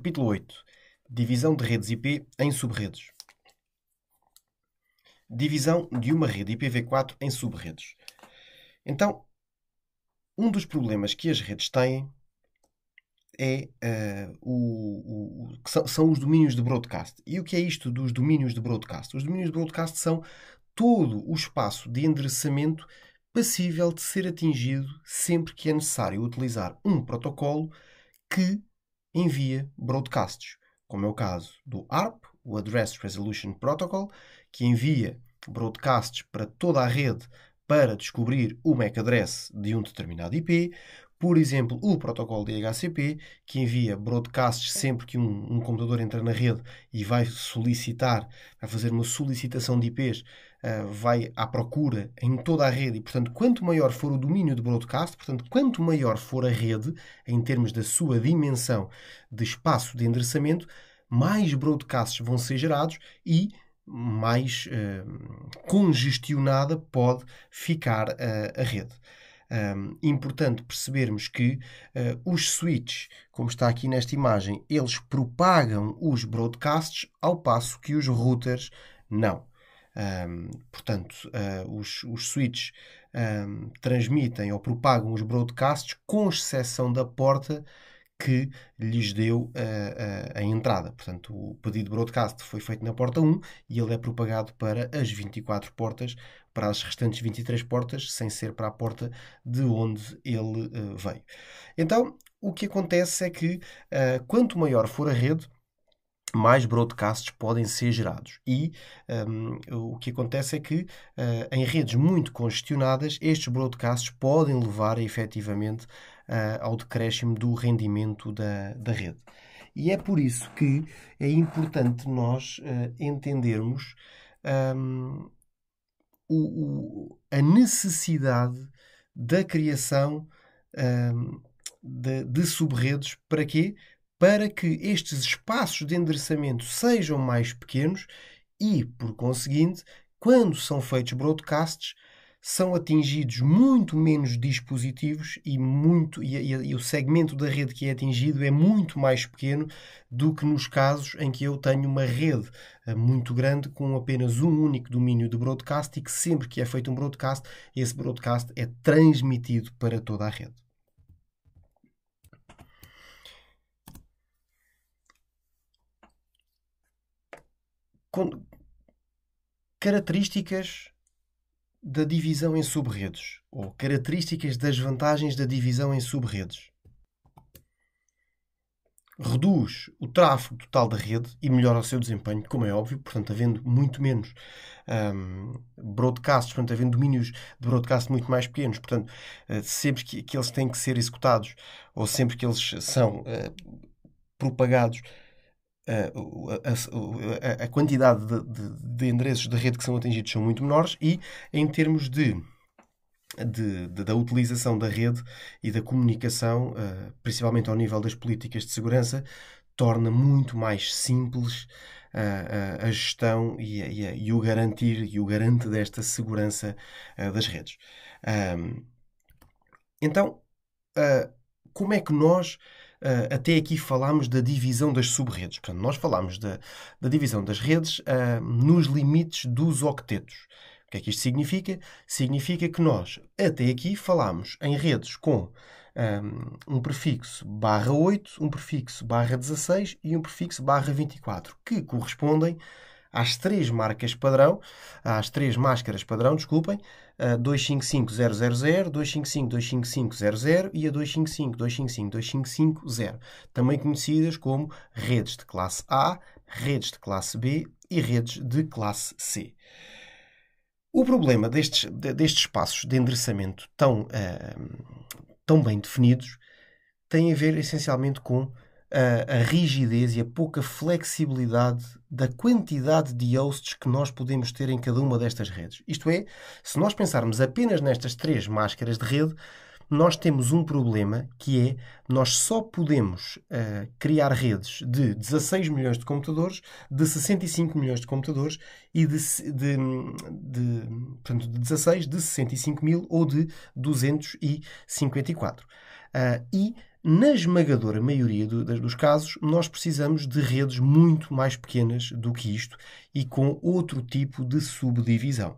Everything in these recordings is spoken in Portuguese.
Capítulo 8. Divisão de redes IP em subredes. Divisão de uma rede IPv4 em subredes. Então, um dos problemas que as redes têm é uh, o, o, que são, são os domínios de broadcast. E o que é isto dos domínios de broadcast? Os domínios de broadcast são todo o espaço de endereçamento passível de ser atingido sempre que é necessário utilizar um protocolo que envia broadcasts, como é o caso do ARP, o Address Resolution Protocol, que envia broadcasts para toda a rede para descobrir o MAC address de um determinado IP, por exemplo, o protocolo DHCP, que envia broadcasts sempre que um, um computador entra na rede e vai solicitar, vai fazer uma solicitação de IPs eh, vai à procura em toda a rede e, portanto, quanto maior for o domínio de broadcast, portanto, quanto maior for a rede em termos da sua dimensão de espaço de endereçamento, mais broadcasts vão ser gerados e mais uh, congestionada pode ficar uh, a rede. Um, importante percebermos que uh, os switches, como está aqui nesta imagem, eles propagam os broadcasts ao passo que os routers não. Um, portanto, uh, os, os switches um, transmitem ou propagam os broadcasts, com exceção da porta que lhes deu uh, uh, a entrada. Portanto, o pedido de broadcast foi feito na porta 1 e ele é propagado para as 24 portas, para as restantes 23 portas, sem ser para a porta de onde ele veio. Então, o que acontece é que quanto maior for a rede, mais broadcasts podem ser gerados. E um, o que acontece é que, uh, em redes muito congestionadas, estes broadcasts podem levar efetivamente uh, ao decréscimo do rendimento da, da rede. E é por isso que é importante nós uh, entendermos um, o, o, a necessidade da criação um, de, de subredes para quê? para que estes espaços de endereçamento sejam mais pequenos e, por conseguinte, quando são feitos broadcasts, são atingidos muito menos dispositivos e, muito, e, e, e, o segmento da rede que é atingido é muito mais pequeno do que nos casos em que eu tenho uma rede eh, muito grande com apenas um único domínio de broadcast e que sempre que é feito um broadcast, esse broadcast é transmitido para toda a rede. características da divisão em subredes ou características das vantagens da divisão em subredes. Reduz o tráfego total da rede e melhora o seu desempenho, como é óbvio, portanto, havendo muito menos um, broadcasts, portanto, havendo domínios de broadcast muito mais pequenos, portanto, eh, sempre que, que eles têm que ser executados ou sempre que eles são uh, propagados a, a, a quantidade de, de, de, endereços de rede que são atingidos são muito menores e, em termos de, de da utilização da rede e da comunicação, eh, principalmente ao nível das políticas de segurança, torna muito mais simples a, eh, eh, a gestão e, e, e, o garantir e o garante desta segurança das redes. Um, então, uh, como é que nós uh, até aqui falámos da divisão das subredes. Portanto, nós falámos da, da divisão das redes uh, nos limites dos octetos. O que é que isto significa? Significa que nós, até aqui, falámos em redes com um, eh, um prefixo barra 8, um prefixo barra 16 e um prefixo barra 24, que correspondem às três marcas padrão, às três máscaras padrão, desculpem, a 255000, 255-25500 e a 255 255 também conhecidas como redes de classe A, redes de classe B e redes de classe C. O problema destes, destes espaços de endereçamento tão, uh, tão bem definidos tem a ver essencialmente com a, a, rigidez e a pouca flexibilidade da quantidade de hosts que nós podemos ter em cada uma destas redes. Isto é, se nós pensarmos apenas nestas três máscaras de rede, nós temos um problema que é nós só podemos uh, criar redes de 16 milhões de computadores, de 65 milhões de computadores e de, de, de, portanto, de 16, de 65 mil ou de 254. Uh, e eh, na esmagadora maioria do, dos casos, nós precisamos de redes muito mais pequenas do que isto e com outro tipo de subdivisão.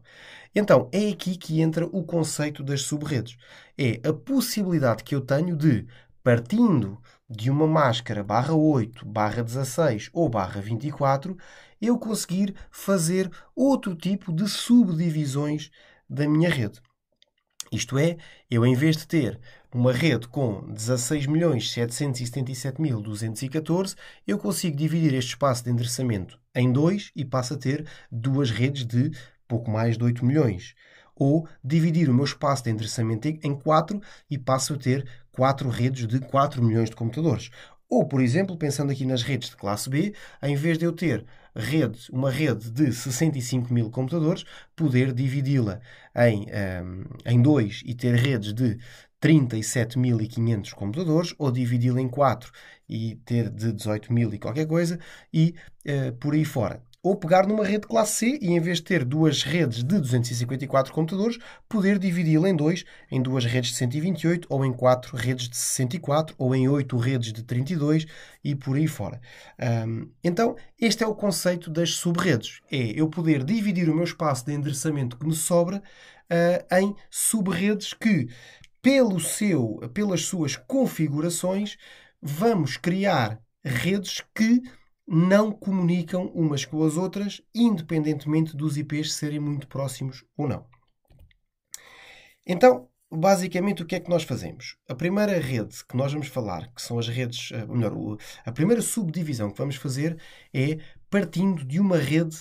Então, é aqui que entra o conceito das subredes. É a possibilidade que eu tenho de, partindo de uma máscara barra 8, barra 16 ou barra 24, eu conseguir fazer outro tipo de subdivisões da minha rede. Isto é, eu em vez de ter uma rede com 16.777.214, eu consigo dividir este espaço de endereçamento em dois e passo a ter duas redes de pouco mais de 8 milhões. Ou dividir o meu espaço de endereçamento em quatro e passo a ter quatro redes de 4 milhões de computadores. Ou, por exemplo, pensando aqui nas redes de classe B, em vez de eu ter rede, uma rede de 65 mil computadores, poder dividi-la em, um, ehm, em dois e ter redes de 37.500 computadores, ou dividi-la em quatro e ter de 18 mil e qualquer coisa, e uh, por aí fora ou pegar numa rede classe C e, em vez de ter duas redes de 254 computadores, poder dividi-la em dois, em duas redes de 128, ou em quatro redes de 64, ou em oito redes de 32 e por aí fora. Um, então, este é o conceito das subredes: é eu poder dividir o meu espaço de endereçamento que me sobra uh, em subredes que, pelo seu, pelas suas configurações, vamos criar redes que não comunicam umas com as outras, independentemente dos IPs serem muito próximos ou não. Então, basicamente, o que é que nós fazemos? A primeira rede que nós vamos falar, que são as redes, eh, melhor, a primeira subdivisão que vamos fazer é partindo de uma rede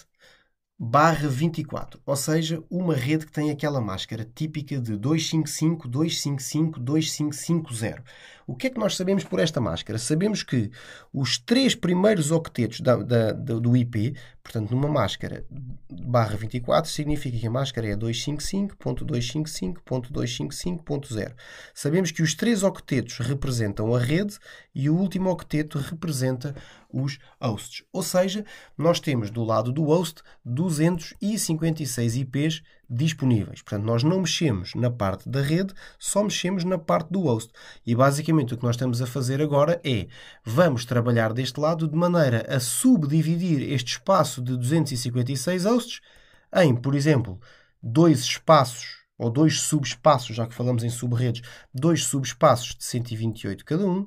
barra 24, ou seja, uma rede que tem aquela máscara típica de 255, 255, 2550. O que é que nós sabemos por esta máscara? Sabemos que os três primeiros octetos da, da, da, do IP, portanto, numa máscara barra 24, significa que a máscara é 255.255.255.0. Sabemos que os três octetos representam a rede e o último octeto representa os hosts. Ou seja, nós temos do lado do host 256 IPs disponíveis. Portanto, nós não mexemos na parte da rede, só mexemos na parte do host. E basicamente o que nós estamos a fazer agora é vamos trabalhar deste lado de maneira a subdividir este espaço de 256 hosts em, por exemplo, dois espaços ou dois subespaços, já que falamos em subredes, dois subespaços de 128 cada um,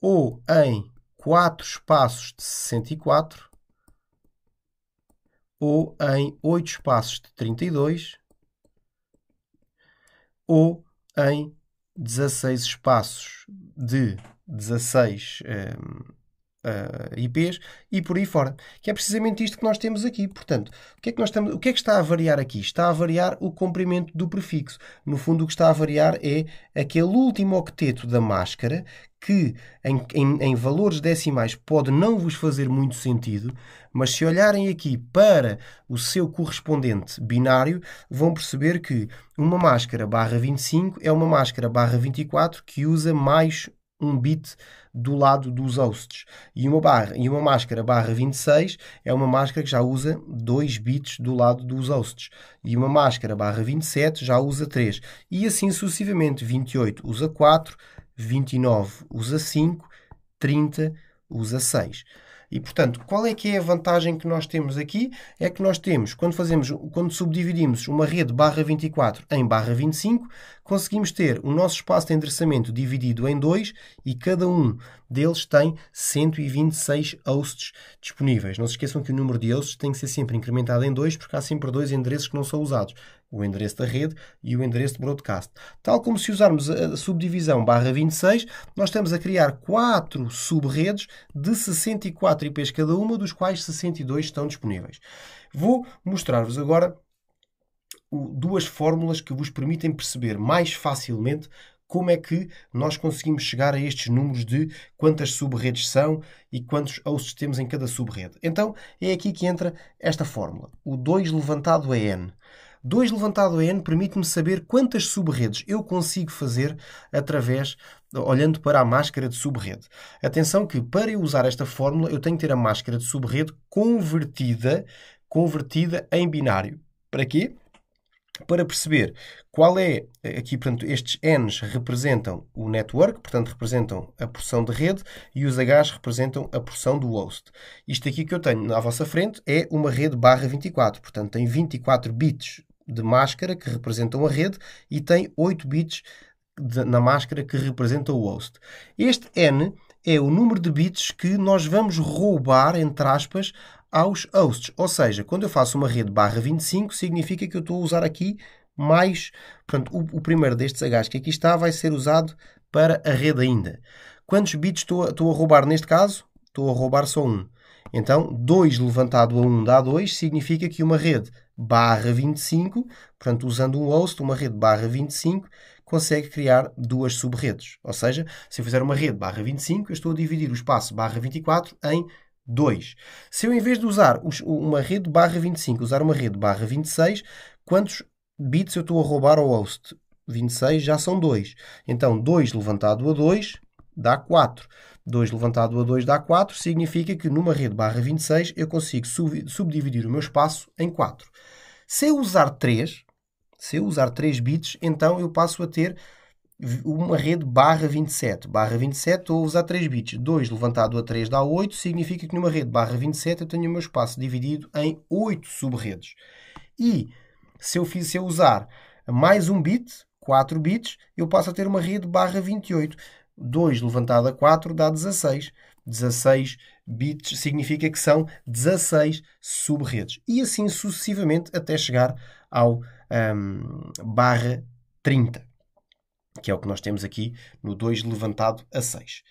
ou em quatro espaços de 64, ou em 8 espaços de 32 ou em 16 espaços de 16 um, eh, uh, eh, IPs e por aí fora. Que é precisamente isto que nós temos aqui. Portanto, o que, é que nós estamos, o que é que está a variar aqui? Está a variar o comprimento do prefixo. No fundo, o que está a variar é aquele último octeto da máscara que em, em, em valores decimais pode não vos fazer muito sentido, mas se olharem aqui para o seu correspondente binário, vão perceber que uma máscara barra 25 é uma máscara barra 24 que usa mais um bit do lado dos hosts. E uma, barra, e uma máscara barra 26 é uma máscara que já usa 2 bits do lado dos hosts. E uma máscara barra 27 já usa 3. E assim sucessivamente. 28 usa 4, 29 usa 5, 30 usa 6. E portanto, qual é que é a vantagem que nós temos aqui? É que nós temos, quando fazemos, quando subdividimos uma rede barra 24 em barra 25, conseguimos ter o nosso espaço de endereçamento dividido em dois e cada um deles tem 126 hosts disponíveis. Não se esqueçam que o número de hosts tem que ser sempre incrementado em dois porque há sempre dois endereços que não são usados o endereço da rede e o endereço de broadcast. Tal como se usarmos a subdivisão barra 26, nós estamos a criar quatro subredes de 64 IPs cada uma, dos quais 62 estão disponíveis. Vou mostrar-vos agora duas fórmulas que vos permitem perceber mais facilmente como é que nós conseguimos chegar a estes números de quantas subredes são e quantos hosts temos em cada subrede. Então, é aqui que entra esta fórmula. O 2 levantado a é n. 2 levantado a n permite-me saber quantas subredes eu consigo fazer através olhando para a máscara de subrede. Atenção que para eu usar esta fórmula eu tenho que ter a máscara de subrede convertida convertida em binário. Para quê? Para perceber qual é, aqui, portanto, estes N's representam o network, portanto, representam a porção de rede, e os H's representam a porção do host. Isto aqui que eu tenho à vossa frente é uma rede barra 24, portanto, tem 24 bits de máscara que representam a rede e tem 8 bits de, na máscara que representa o host. Este N é o número de bits que nós vamos roubar, entre aspas, aos hosts. Ou seja, quando eu faço uma rede barra 25, significa que eu estou a usar aqui mais. Portanto, o, o primeiro destes Hs que aqui está vai ser usado para a rede ainda. Quantos bits estou a, estou a roubar neste caso? Estou a roubar só um. Então, 2 levantado a 1 dá 2, significa que uma rede barra 25, portanto, usando um host, uma rede barra 25, consegue criar duas subredes. Ou seja, se eu fizer uma rede barra 25, eu estou a dividir o espaço barra 24 em 2. Se eu, em vez de usar uma rede barra 25, usar uma rede barra 26, quantos bits eu estou a roubar ao host? 26 já são 2. Então, 2 levantado a 2 dá 4. 2 levantado a 2 dá 4, significa que numa rede barra 26 eu consigo subdividir o meu espaço em 4. Se eu usar 3, se eu usar 3 bits, então eu passo a ter uma rede barra 27. Barra 27 estou a usar 3 bits. 2 levantado a 3 dá 8, significa que numa rede barra 27 eu tenho o meu espaço dividido em 8 subredes. E se eu, fiz, se eu usar mais um bit, 4 bits, eu passo a ter uma rede barra 28. 2 levantado a 4 dá 16. 16 bits significa que são 16 subredes. E assim sucessivamente até chegar ao um, barra 30, que é o que nós temos aqui no 2 levantado a 6.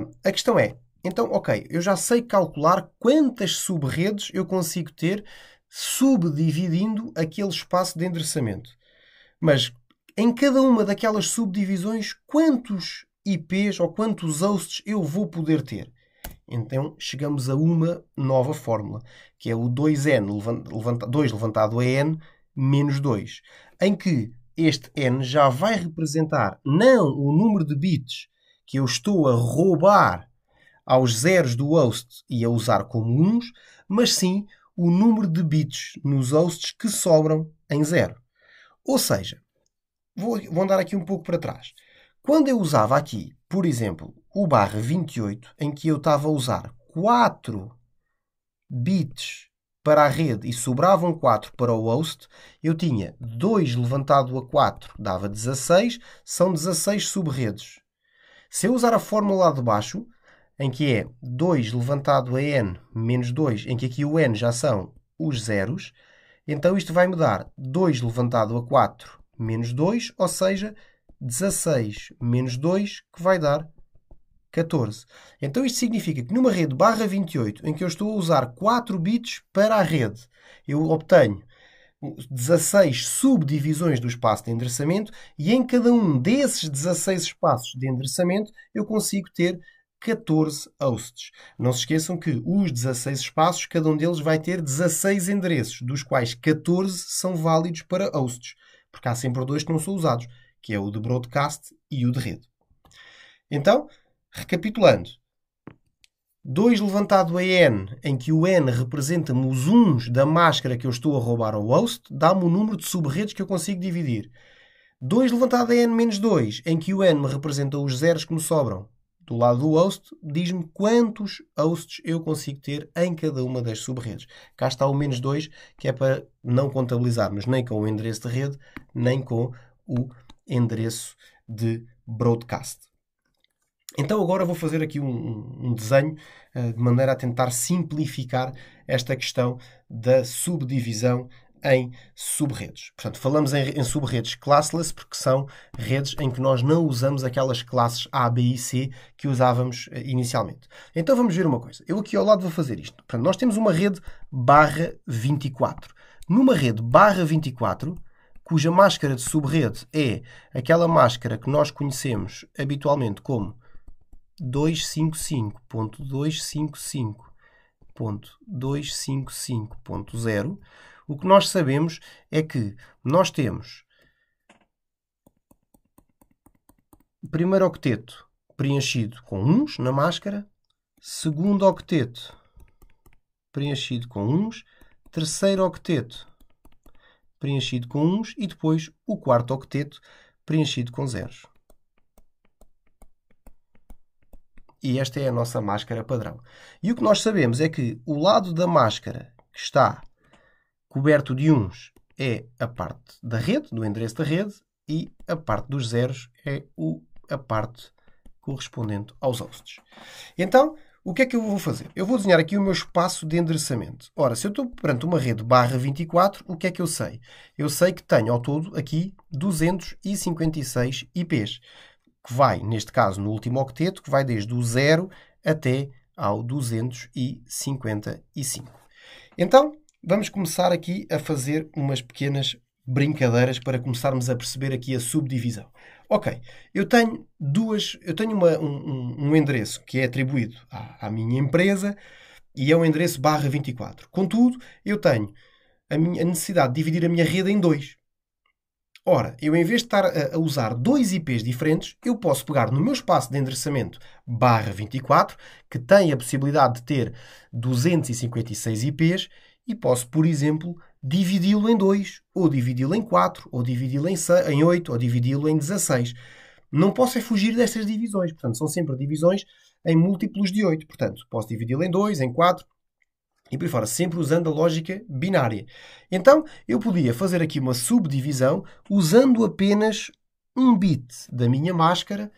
Uh, hum, a questão é, então, ok, eu já sei calcular quantas subredes eu consigo ter subdividindo aquele espaço de endereçamento. Mas em cada uma daquelas subdivisões, quantos IPs ou quantos hosts eu vou poder ter? Então chegamos a uma nova fórmula, que é o 2n, levanta, 2 levantado a n, menos 2, em que este n já vai representar não o número de bits que eu estou a roubar aos zeros do host e a usar como uns, mas sim o número de bits nos hosts que sobram em zero. Ou seja, vou, vou andar aqui um pouco para trás. Quando eu usava aqui, por exemplo, o barra 28, em que eu estava a usar 4 bits para a rede e sobravam 4 para o host, eu tinha 2 levantado a 4, dava 16, são 16 subredes. Se eu usar a fórmula lá de baixo, em que é 2 levantado a n menos 2, em que aqui o n já são os zeros, então isto vai me dar 2 levantado a 4 menos 2, ou seja, 16 menos 2, que vai dar 14. Então isto significa que numa rede barra 28, em que eu estou a usar 4 bits para a rede, eu obtenho 16 subdivisões do espaço de endereçamento e em cada um desses 16 espaços de endereçamento eu consigo ter 14 hosts. Não se esqueçam que os 16 espaços, cada um deles vai ter 16 endereços, dos quais 14 são válidos para hosts, porque há sempre dois que não são usados, que é o de broadcast e o de rede. Então, Recapitulando, 2 levantado a n, em que o n representa-me os uns da máscara que eu estou a roubar ao host, dá-me o número de subredes que eu consigo dividir. 2 levantado a n menos 2, em que o n me representa os zeros que me sobram. Do lado do host, diz-me quantos hosts eu consigo ter em cada uma das subredes. Cá está o menos 2, que é para não contabilizarmos nem com o endereço de rede, nem com o endereço de broadcast. Então agora vou fazer aqui um, um desenho uh, de maneira a tentar simplificar esta questão da subdivisão em subredes. Portanto, falamos em, em, subredes classless porque são redes em que nós não usamos aquelas classes A, B e C que usávamos uh, inicialmente. Então vamos ver uma coisa. Eu aqui ao lado vou fazer isto. Portanto, nós temos uma rede barra 24. Numa rede barra 24, cuja máscara de subrede é aquela máscara que nós conhecemos habitualmente como 255.255.255.0, o que nós sabemos é que nós temos primeiro octeto preenchido com uns na máscara, segundo octeto preenchido com uns, terceiro octeto preenchido com uns e depois o quarto octeto preenchido com zeros. e esta é a nossa máscara padrão. E o que nós sabemos é que o lado da máscara que está coberto de uns é a parte da rede, do endereço da rede, e a parte dos zeros é o, a parte correspondente aos hosts. Então, o que é que eu vou fazer? Eu vou desenhar aqui o meu espaço de endereçamento. Ora, se eu estou perante uma rede barra 24, o que é que eu sei? Eu sei que tenho ao todo aqui 256 IPs que vai, neste caso, no último octeto, que vai desde o 0 até ao 255. Então, vamos começar aqui a fazer umas pequenas brincadeiras para começarmos a perceber aqui a subdivisão. Ok, eu tenho duas, eu tenho uma, um, um, endereço que é atribuído à, à minha empresa e é um endereço barra 24. Contudo, eu tenho a, minha, a necessidade de dividir a minha rede em dois. Ora, eu em vez de estar a usar dois IPs diferentes, eu posso pegar no meu espaço de endereçamento barra 24, que tem a possibilidade de ter 256 IPs, e posso, por exemplo, dividi-lo em 2, ou dividi-lo em 4, ou dividi-lo em, em 8, ou dividi-lo em 16. Não posso é fugir destas divisões, portanto, são sempre divisões em múltiplos de 8. Portanto, posso dividi-lo em 2, em 4, e por fora, sempre usando a lógica binária. Então, eu podia fazer aqui uma subdivisão usando apenas um bit da minha máscara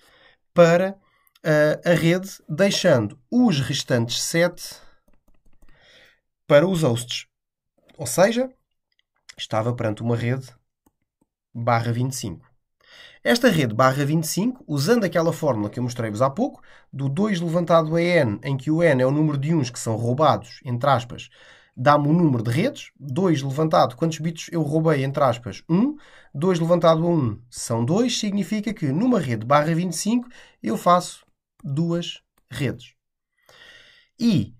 para uh, a rede, deixando os restantes 7 para os hosts. Ou seja, estava perante uma rede barra 25. Esta rede barra 25, usando aquela fórmula que eu mostrei-vos há pouco, do 2 levantado a n, em que o n é o número de uns que são roubados, entre aspas, dá-me o um número de redes, 2 levantado, quantos bits eu roubei, entre aspas, 1, um. 2 levantado a 1 um, são 2, significa que numa rede barra 25 eu faço duas redes. E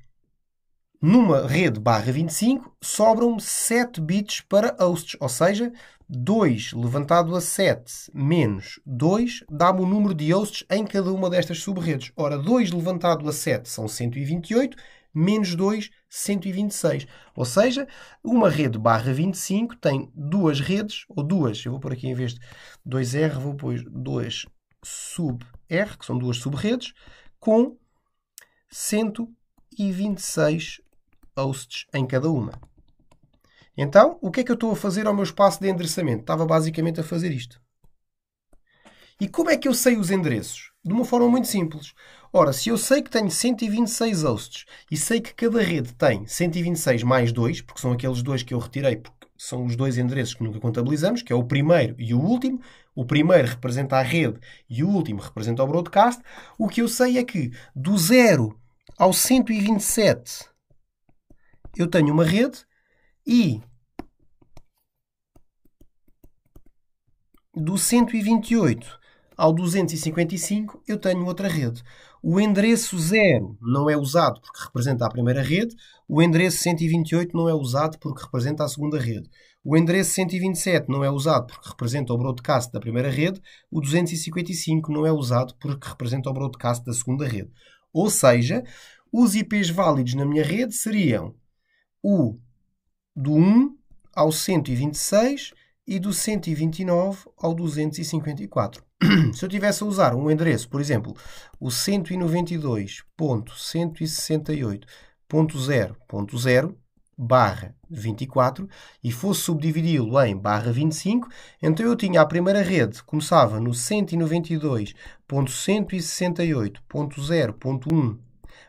numa rede barra 25 sobram 7 bits para hosts, ou seja, 2 levantado a 7 menos 2 dá-me o número de hosts em cada uma destas subredes. Ora, 2 levantado a 7 são 128, menos 2, 126. Ou seja, uma rede barra 25 tem duas redes, ou duas, eu vou pôr aqui em vez de 2R, vou pôr 2 sub-R, que são duas subredes, com 126 hosts em cada uma. Então, o que é que eu estou a fazer ao meu espaço de endereçamento? Estava basicamente a fazer isto. E como é que eu sei os endereços? De uma forma muito simples. Ora, se eu sei que tenho 126 hosts e sei que cada rede tem 126 mais 2, porque são aqueles dois que eu retirei, porque são os dois endereços que nunca contabilizamos, que é o primeiro e o último. O primeiro representa a rede e o último representa o broadcast. O que eu sei é que do 0 ao 127 eu tenho uma rede e do 128 ao 255 eu tenho outra rede. O endereço 0 não é usado porque representa a primeira rede, o endereço 128 não é usado porque representa a segunda rede. O endereço 127 não é usado porque representa o broadcast da primeira rede, o 255 não é usado porque representa o broadcast da segunda rede. Ou seja, os IPs válidos na minha rede seriam o do 1 ao 126 e do 129 ao 254. Se eu tivesse a usar um endereço, por exemplo, o 192.168.0.0 barra 24 e fosse subdividi-lo em barra 25, então eu tinha a primeira rede, começava no 192.168.0.1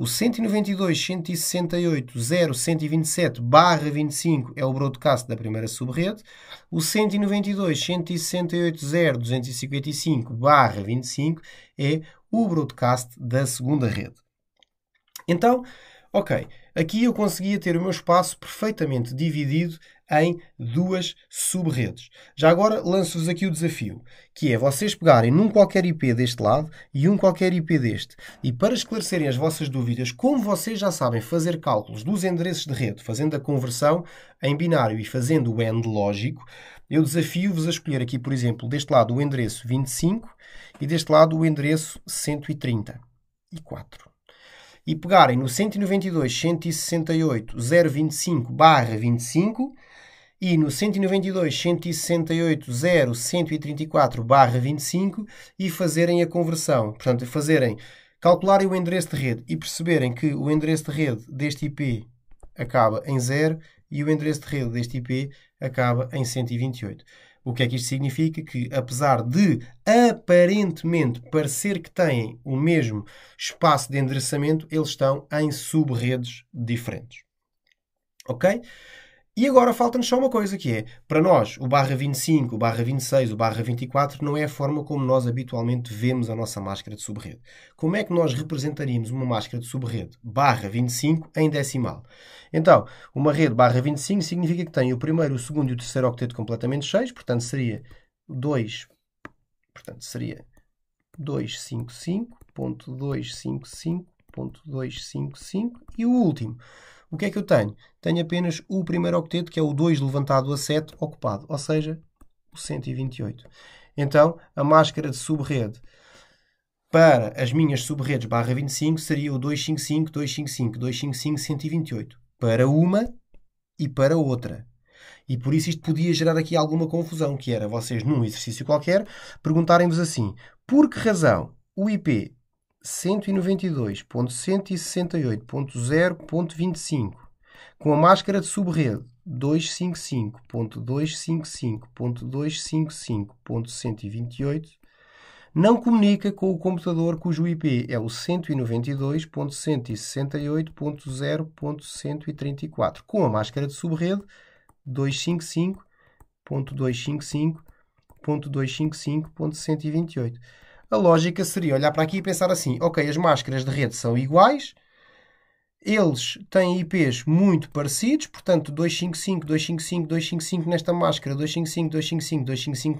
O 192, 168, 0, 127, barra 25 é o broadcast da primeira subrede. O 192, 168, 0, 255, barra 25 é o broadcast da segunda rede. Então, ok, aqui eu conseguia ter o meu espaço perfeitamente dividido em duas subredes. Já agora lanço-vos aqui o desafio, que é vocês pegarem num qualquer IP deste lado e um qualquer IP deste. E para esclarecerem as vossas dúvidas, como vocês já sabem fazer cálculos dos endereços de rede, fazendo a conversão em binário e fazendo o AND lógico, eu desafio-vos a escolher aqui, por exemplo, deste lado o endereço 25 e deste lado o endereço 134 e pegarem no 192.168.0.25 barra 25 e no 192 168 0 134 barra 25 e fazerem a conversão. Portanto, fazerem, calcularem o endereço de rede e perceberem que o endereço de rede deste IP acaba em 0 e o endereço de rede deste IP acaba em 128. O que é que isto significa? Que apesar de aparentemente parecer que têm o mesmo espaço de endereçamento, eles estão em subredes diferentes. Ok? E agora falta-nos só uma coisa que é, para nós, o barra 25, o barra 26, o barra 24 não é a forma como nós habitualmente vemos a nossa máscara de subrede. Como é que nós representaríamos uma máscara de subrede barra 25 em decimal? Então, uma rede barra 25 significa que tem o primeiro, o segundo e o terceiro octeto completamente cheios, portanto seria 2, portanto seria 255.255.255 e o último o que é que eu tenho? Tenho apenas o primeiro octeto, que é o 2 levantado a 7, ocupado, ou seja, o 128. Então, a máscara de subrede para as minhas subredes barra 25 seria o 255, 255, 255, 128. Para uma e para outra. E por isso isto podia gerar aqui alguma confusão, que era vocês, num exercício qualquer, perguntarem-vos assim: por que razão o IP 192.168.0.25 com a máscara de subrede 255.255.255.128 não comunica com o computador cujo IP é o 192.168.0.134 com a máscara de subrede 255.255.255.128 a lógica seria olhar para aqui e pensar assim: ok, as máscaras de rede são iguais, eles têm IPs muito parecidos, portanto 255, 255, 255 nesta máscara, 255, 255,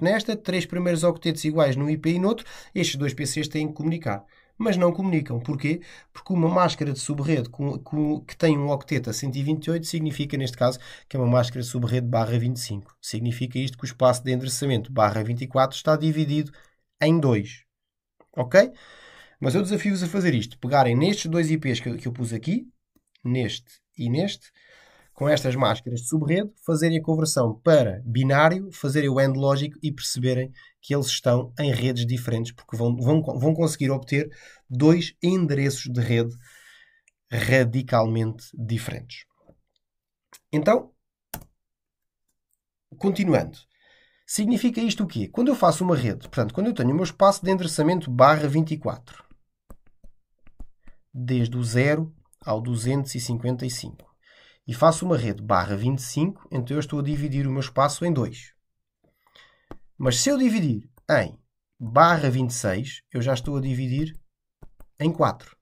255 nesta, três primeiros octetos iguais num IP e noutro, estes dois PCs têm que comunicar. Mas não comunicam. Porquê? Porque uma máscara de subrede com, com, que tem um octeto a 128 significa, neste caso, que é uma máscara de subrede barra 25. Significa isto que o espaço de endereçamento barra 24 está dividido em dois. Ok? Mas eu desafio-vos a fazer isto: pegarem nestes dois IPs que, que eu pus aqui, neste e neste, com estas máscaras de subrede, fazerem a conversão para binário, fazerem o end lógico e perceberem que eles estão em redes diferentes, porque vão, vão, vão conseguir obter dois endereços de rede radicalmente diferentes. Então, continuando, Significa isto o quê? Quando eu faço uma rede, portanto, quando eu tenho o meu espaço de endereçamento barra 24, desde o 0 ao 255, e faço uma rede barra 25, então eu estou a dividir o meu espaço em dois. Mas se eu dividir em barra 26, eu já estou a dividir em 4.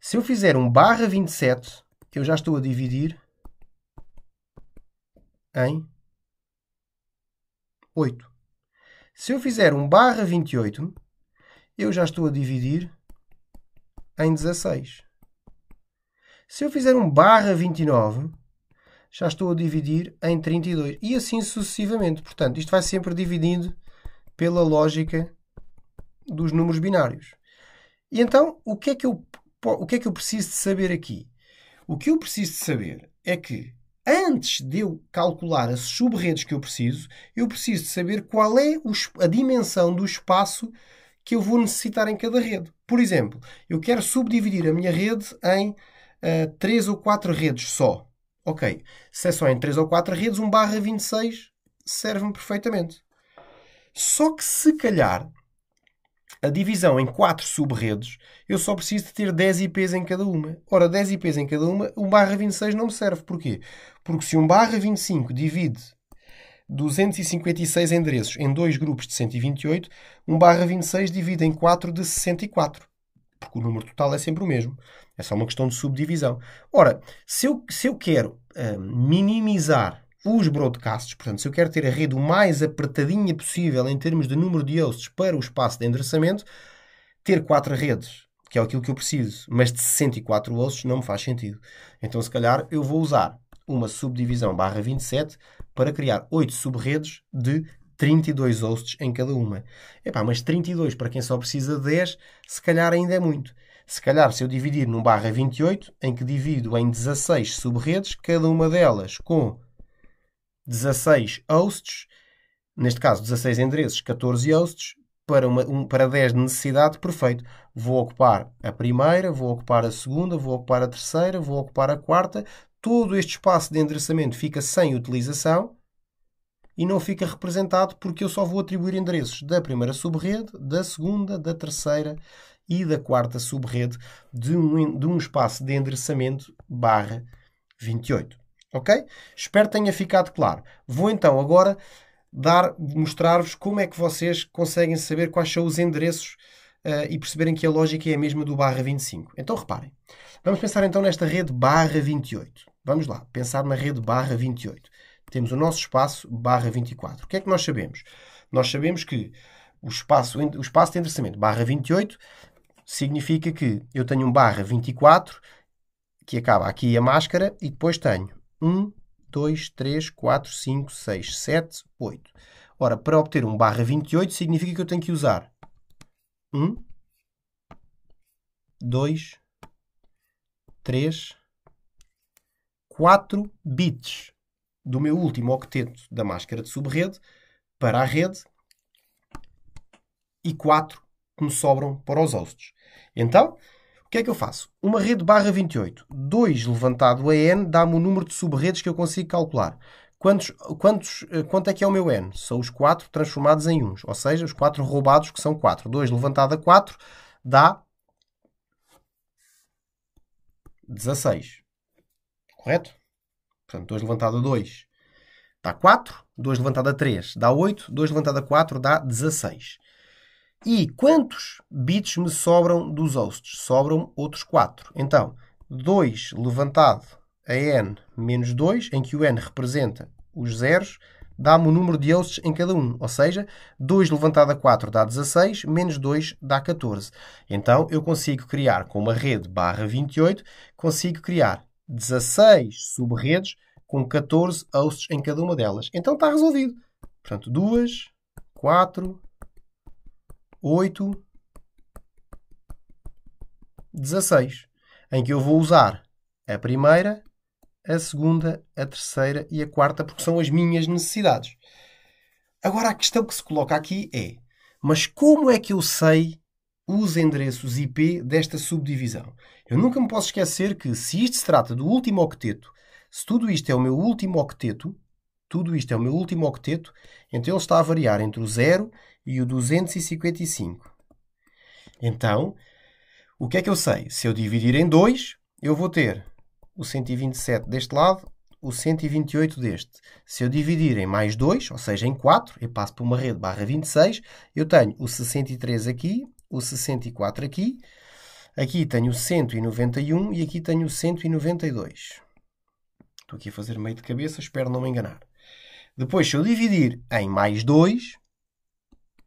Se eu fizer um barra 27, eu já estou a dividir em 8. Se eu fizer 1 barra 28, eu já estou a dividir em 16. Se eu fizer 1 barra 29, já estou a dividir em 32. E assim sucessivamente. Portanto, isto vai sempre dividindo pela lógica dos números binários. E então, o que é que eu, o que é que eu preciso de saber aqui? O que eu preciso de saber é que antes de eu calcular as subredes que eu preciso, eu preciso de saber qual é a dimensão do espaço que eu vou necessitar em cada rede. Por exemplo, eu quero subdividir a minha rede em uh, eh, 3 ou 4 redes só. Ok, se é só em 3 ou 4 redes, 1 barra 26 serve-me perfeitamente. Só que se calhar a divisão em 4 subredes, eu só preciso de ter 10 IPs em cada uma. Ora, 10 IPs em cada uma, 1 barra 26 não me serve. Porquê? Porque se um barra 25 divide 256 endereços em dois grupos de 128, um barra 26 divide em 4 de 64. Porque o número total é sempre o mesmo. É só uma questão de subdivisão. Ora, se eu, se eu quero uh, minimizar os broadcasts, portanto, se eu quero ter a rede o mais apertadinha possível em termos de número de hosts para o espaço de endereçamento, ter quatro redes, que é aquilo que eu preciso, mas de 64 hosts não me faz sentido. Então, se calhar, eu vou usar uma subdivisão barra 27 para criar 8 subredes de 32 hosts em cada uma. Epá, mas 32 para quem só precisa de 10, se calhar ainda é muito. Se calhar, se eu dividir num barra 28, em que divido em 16 subredes, cada uma delas com 16 hosts, neste caso 16 endereços, 14 hosts, para, uma, um, para 10 de necessidade, perfeito. Vou ocupar a primeira, vou ocupar a segunda, vou ocupar a terceira, vou ocupar a quarta, todo este espaço de endereçamento fica sem utilização e não fica representado porque eu só vou atribuir endereços da primeira subrede, da segunda, da terceira e da quarta subrede de um, de um espaço de endereçamento barra 28. Ok? Espero tenha ficado claro. Vou então agora dar mostrar-vos como é que vocês conseguem saber quais são os endereços uh, e perceberem que a lógica é a mesma do barra 25. Então reparem. Vamos pensar então nesta rede barra 28. Vamos lá, pensar na rede barra 28. Temos o nosso espaço barra 24. O que é que nós sabemos? Nós sabemos que o espaço, o espaço de endereçamento barra 28 significa que eu tenho um barra 24 que acaba aqui a máscara e depois tenho 1, 2, 3, 4, 5, 6, 7, 8. Ora, para obter um barra 28 significa que eu tenho que usar 1, 2, 3, 4 bits do meu último octeto da máscara de subrede para a rede e 4 que me sobram para os hosts. Então, o que é que eu faço? Uma rede barra 28. 2 levantado a n dá-me o número de subredes que eu consigo calcular. Quantos, quantos, eh, quanto é que é o meu n? São os 4 transformados em 1, ou seja, os 4 roubados que são 4. 2 levantado a 4 dá 16 correto? Portanto, 2 levantado a 2 dá 4, 2 levantado a 3 dá 8, 2 levantado a 4 dá 16. E quantos bits me sobram dos hosts? Sobram outros 4. Então, 2 levantado a n menos 2, em que o n representa os zeros, dá-me o número de hosts em cada um. Ou seja, 2 levantado a 4 dá 16, menos 2 dá 14. Então, eu consigo criar com uma rede barra 28, consigo criar 16 sub-redes com 14 hosts em cada uma delas. Então está resolvido. Portanto, 2, 4, 8, 16. Em que eu vou usar a primeira, a segunda, a terceira e a quarta, porque são as minhas necessidades. Agora, a questão que se coloca aqui é: mas como é que eu sei os endereços IP desta subdivisão. Eu nunca me posso esquecer que, se isto se trata do último octeto, se tudo isto é o meu último octeto, tudo isto é o meu último octeto, então ele está a variar entre o 0 e o 255. Então, o que é que eu sei? Se eu dividir em 2, eu vou ter o 127 deste lado, o 128 deste. Se eu dividir em mais 2, ou seja, em 4, eu passo por uma rede barra 26, eu tenho o 63 aqui, o 64 aqui, aqui tenho o 191 e aqui tenho o 192. Estou aqui a fazer meio de cabeça, espero não me enganar. Depois, se eu dividir em mais 2,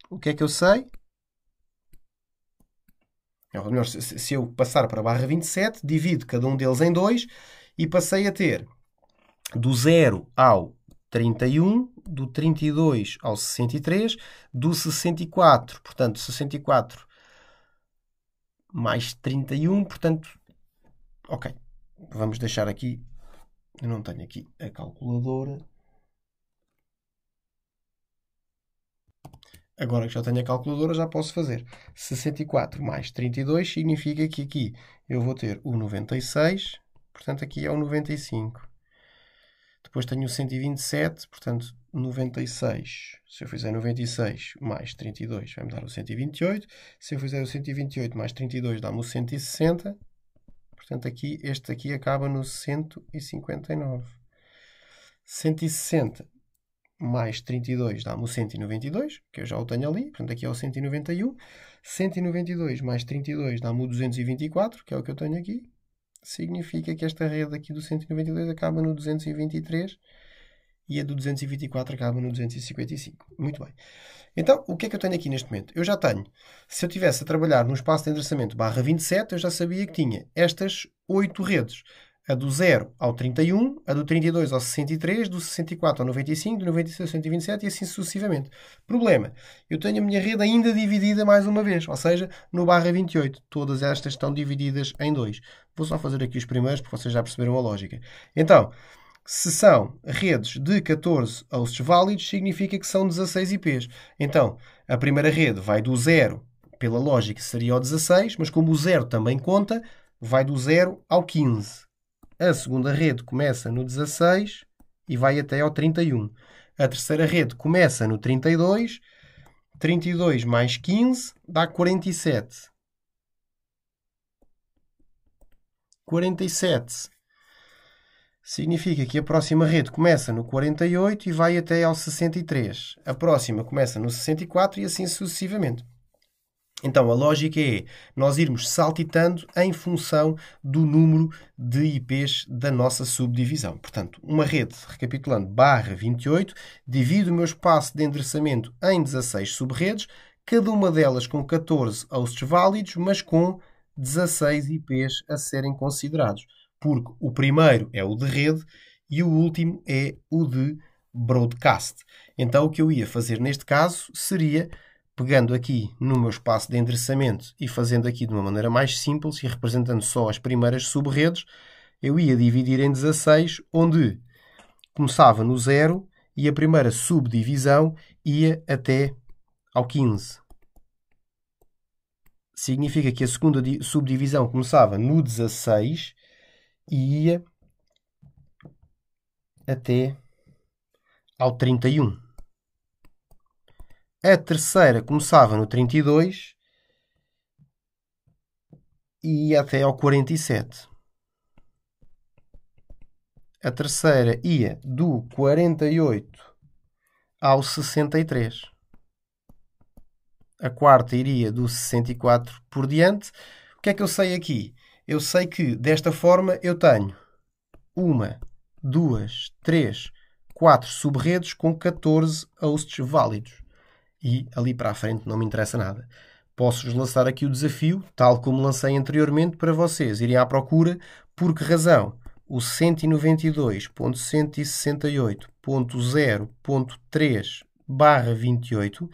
o que é que eu sei? Ou melhor, se eu passar para a barra 27, divido cada um deles em 2 e passei a ter do 0 ao 31, do 32 ao 63, do 64, portanto, 64 mais 31, portanto, ok, vamos deixar aqui, eu não tenho aqui a calculadora. Agora que já tenho a calculadora, já posso fazer. 64 mais 32 significa que aqui eu vou ter o 96, portanto aqui é o 95. Depois tenho 127, portanto 96. Se eu fizer 96 mais 32 vai-me dar o 128. Se eu fizer o 128 mais 32 dá-me o 160. Portanto aqui, este aqui acaba no 159. 160 mais 32 dá-me o 192, que eu já o tenho ali, portanto aqui é o 191. 192 mais 32 dá-me o 224, que é o que eu tenho aqui significa que esta rede aqui do 192 acaba no 223 e a do 224 acaba no 255. Muito bem. Então, o que é que eu tenho aqui neste momento? Eu já tenho, se eu estivesse a trabalhar no espaço de endereçamento barra 27, eu já sabia que tinha estas 8 redes a do 0 ao 31, a do 32 ao 63, do 64 ao 95, do 96 ao 127 e assim sucessivamente. Problema, eu tenho a minha rede ainda dividida mais uma vez, ou seja, no barra 28. Todas estas estão divididas em dois. Vou só fazer aqui os primeiros porque vocês já perceberam a lógica. Então, se são redes de 14 hosts válidos, significa que são 16 IPs. Então, a primeira rede vai do 0, pela lógica seria o 16, mas como o 0 também conta, vai do 0 ao 15. A segunda rede começa no 16 e vai até ao 31. A terceira rede começa no 32. 32 mais 15 dá 47. 47 significa que a próxima rede começa no 48 e vai até ao 63. A próxima começa no 64 e assim sucessivamente. Então, a lógica é nós irmos saltitando em função do número de IPs da nossa subdivisão. Portanto, uma rede, recapitulando, barra 28, divido o meu espaço de endereçamento em 16 subredes, cada uma delas com 14 hosts válidos, mas com 16 IPs a serem considerados. Porque o primeiro é o de rede e o último é o de broadcast. Então, o que eu ia fazer neste caso seria pegando aqui no meu espaço de endereçamento e fazendo aqui de uma maneira mais simples e representando só as primeiras subredes, eu ia dividir em 16, onde começava no 0 e a primeira subdivisão ia até ao 15. Significa que a segunda subdivisão começava no 16 e ia até ao 31. A terceira começava no 32 e ia até ao 47. A terceira ia do 48 ao 63. A quarta iria do 64 por diante. O que é que eu sei aqui? Eu sei que desta forma eu tenho uma, duas, três, quatro subredes com 14 hosts válidos e ali para a frente não me interessa nada. Posso-vos lançar aqui o desafio, tal como lancei anteriormente, para vocês irem à procura. Por que razão? O 192.168.0.3 barra 28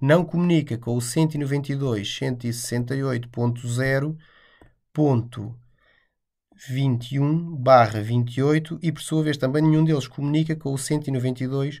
não comunica com o 192.168.0.21 barra 28 e, por sua vez, também nenhum deles comunica com o 192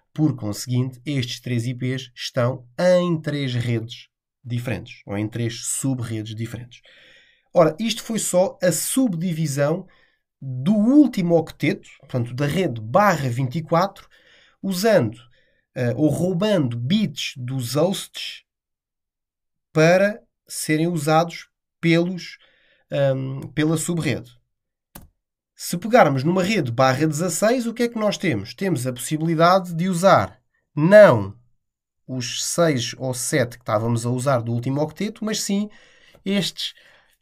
Por conseguinte, estes três IPs estão em três redes diferentes, ou em três sub-redes diferentes. Ora, isto foi só a subdivisão do último octeto, portanto, da rede barra 24, usando uh, ou roubando bits dos hosts para serem usados pelos, um, ehm, pela rede se pegarmos numa rede barra 16, o que é que nós temos? Temos a possibilidade de usar não os 6 ou 7 que estávamos a usar do último octeto, mas sim estes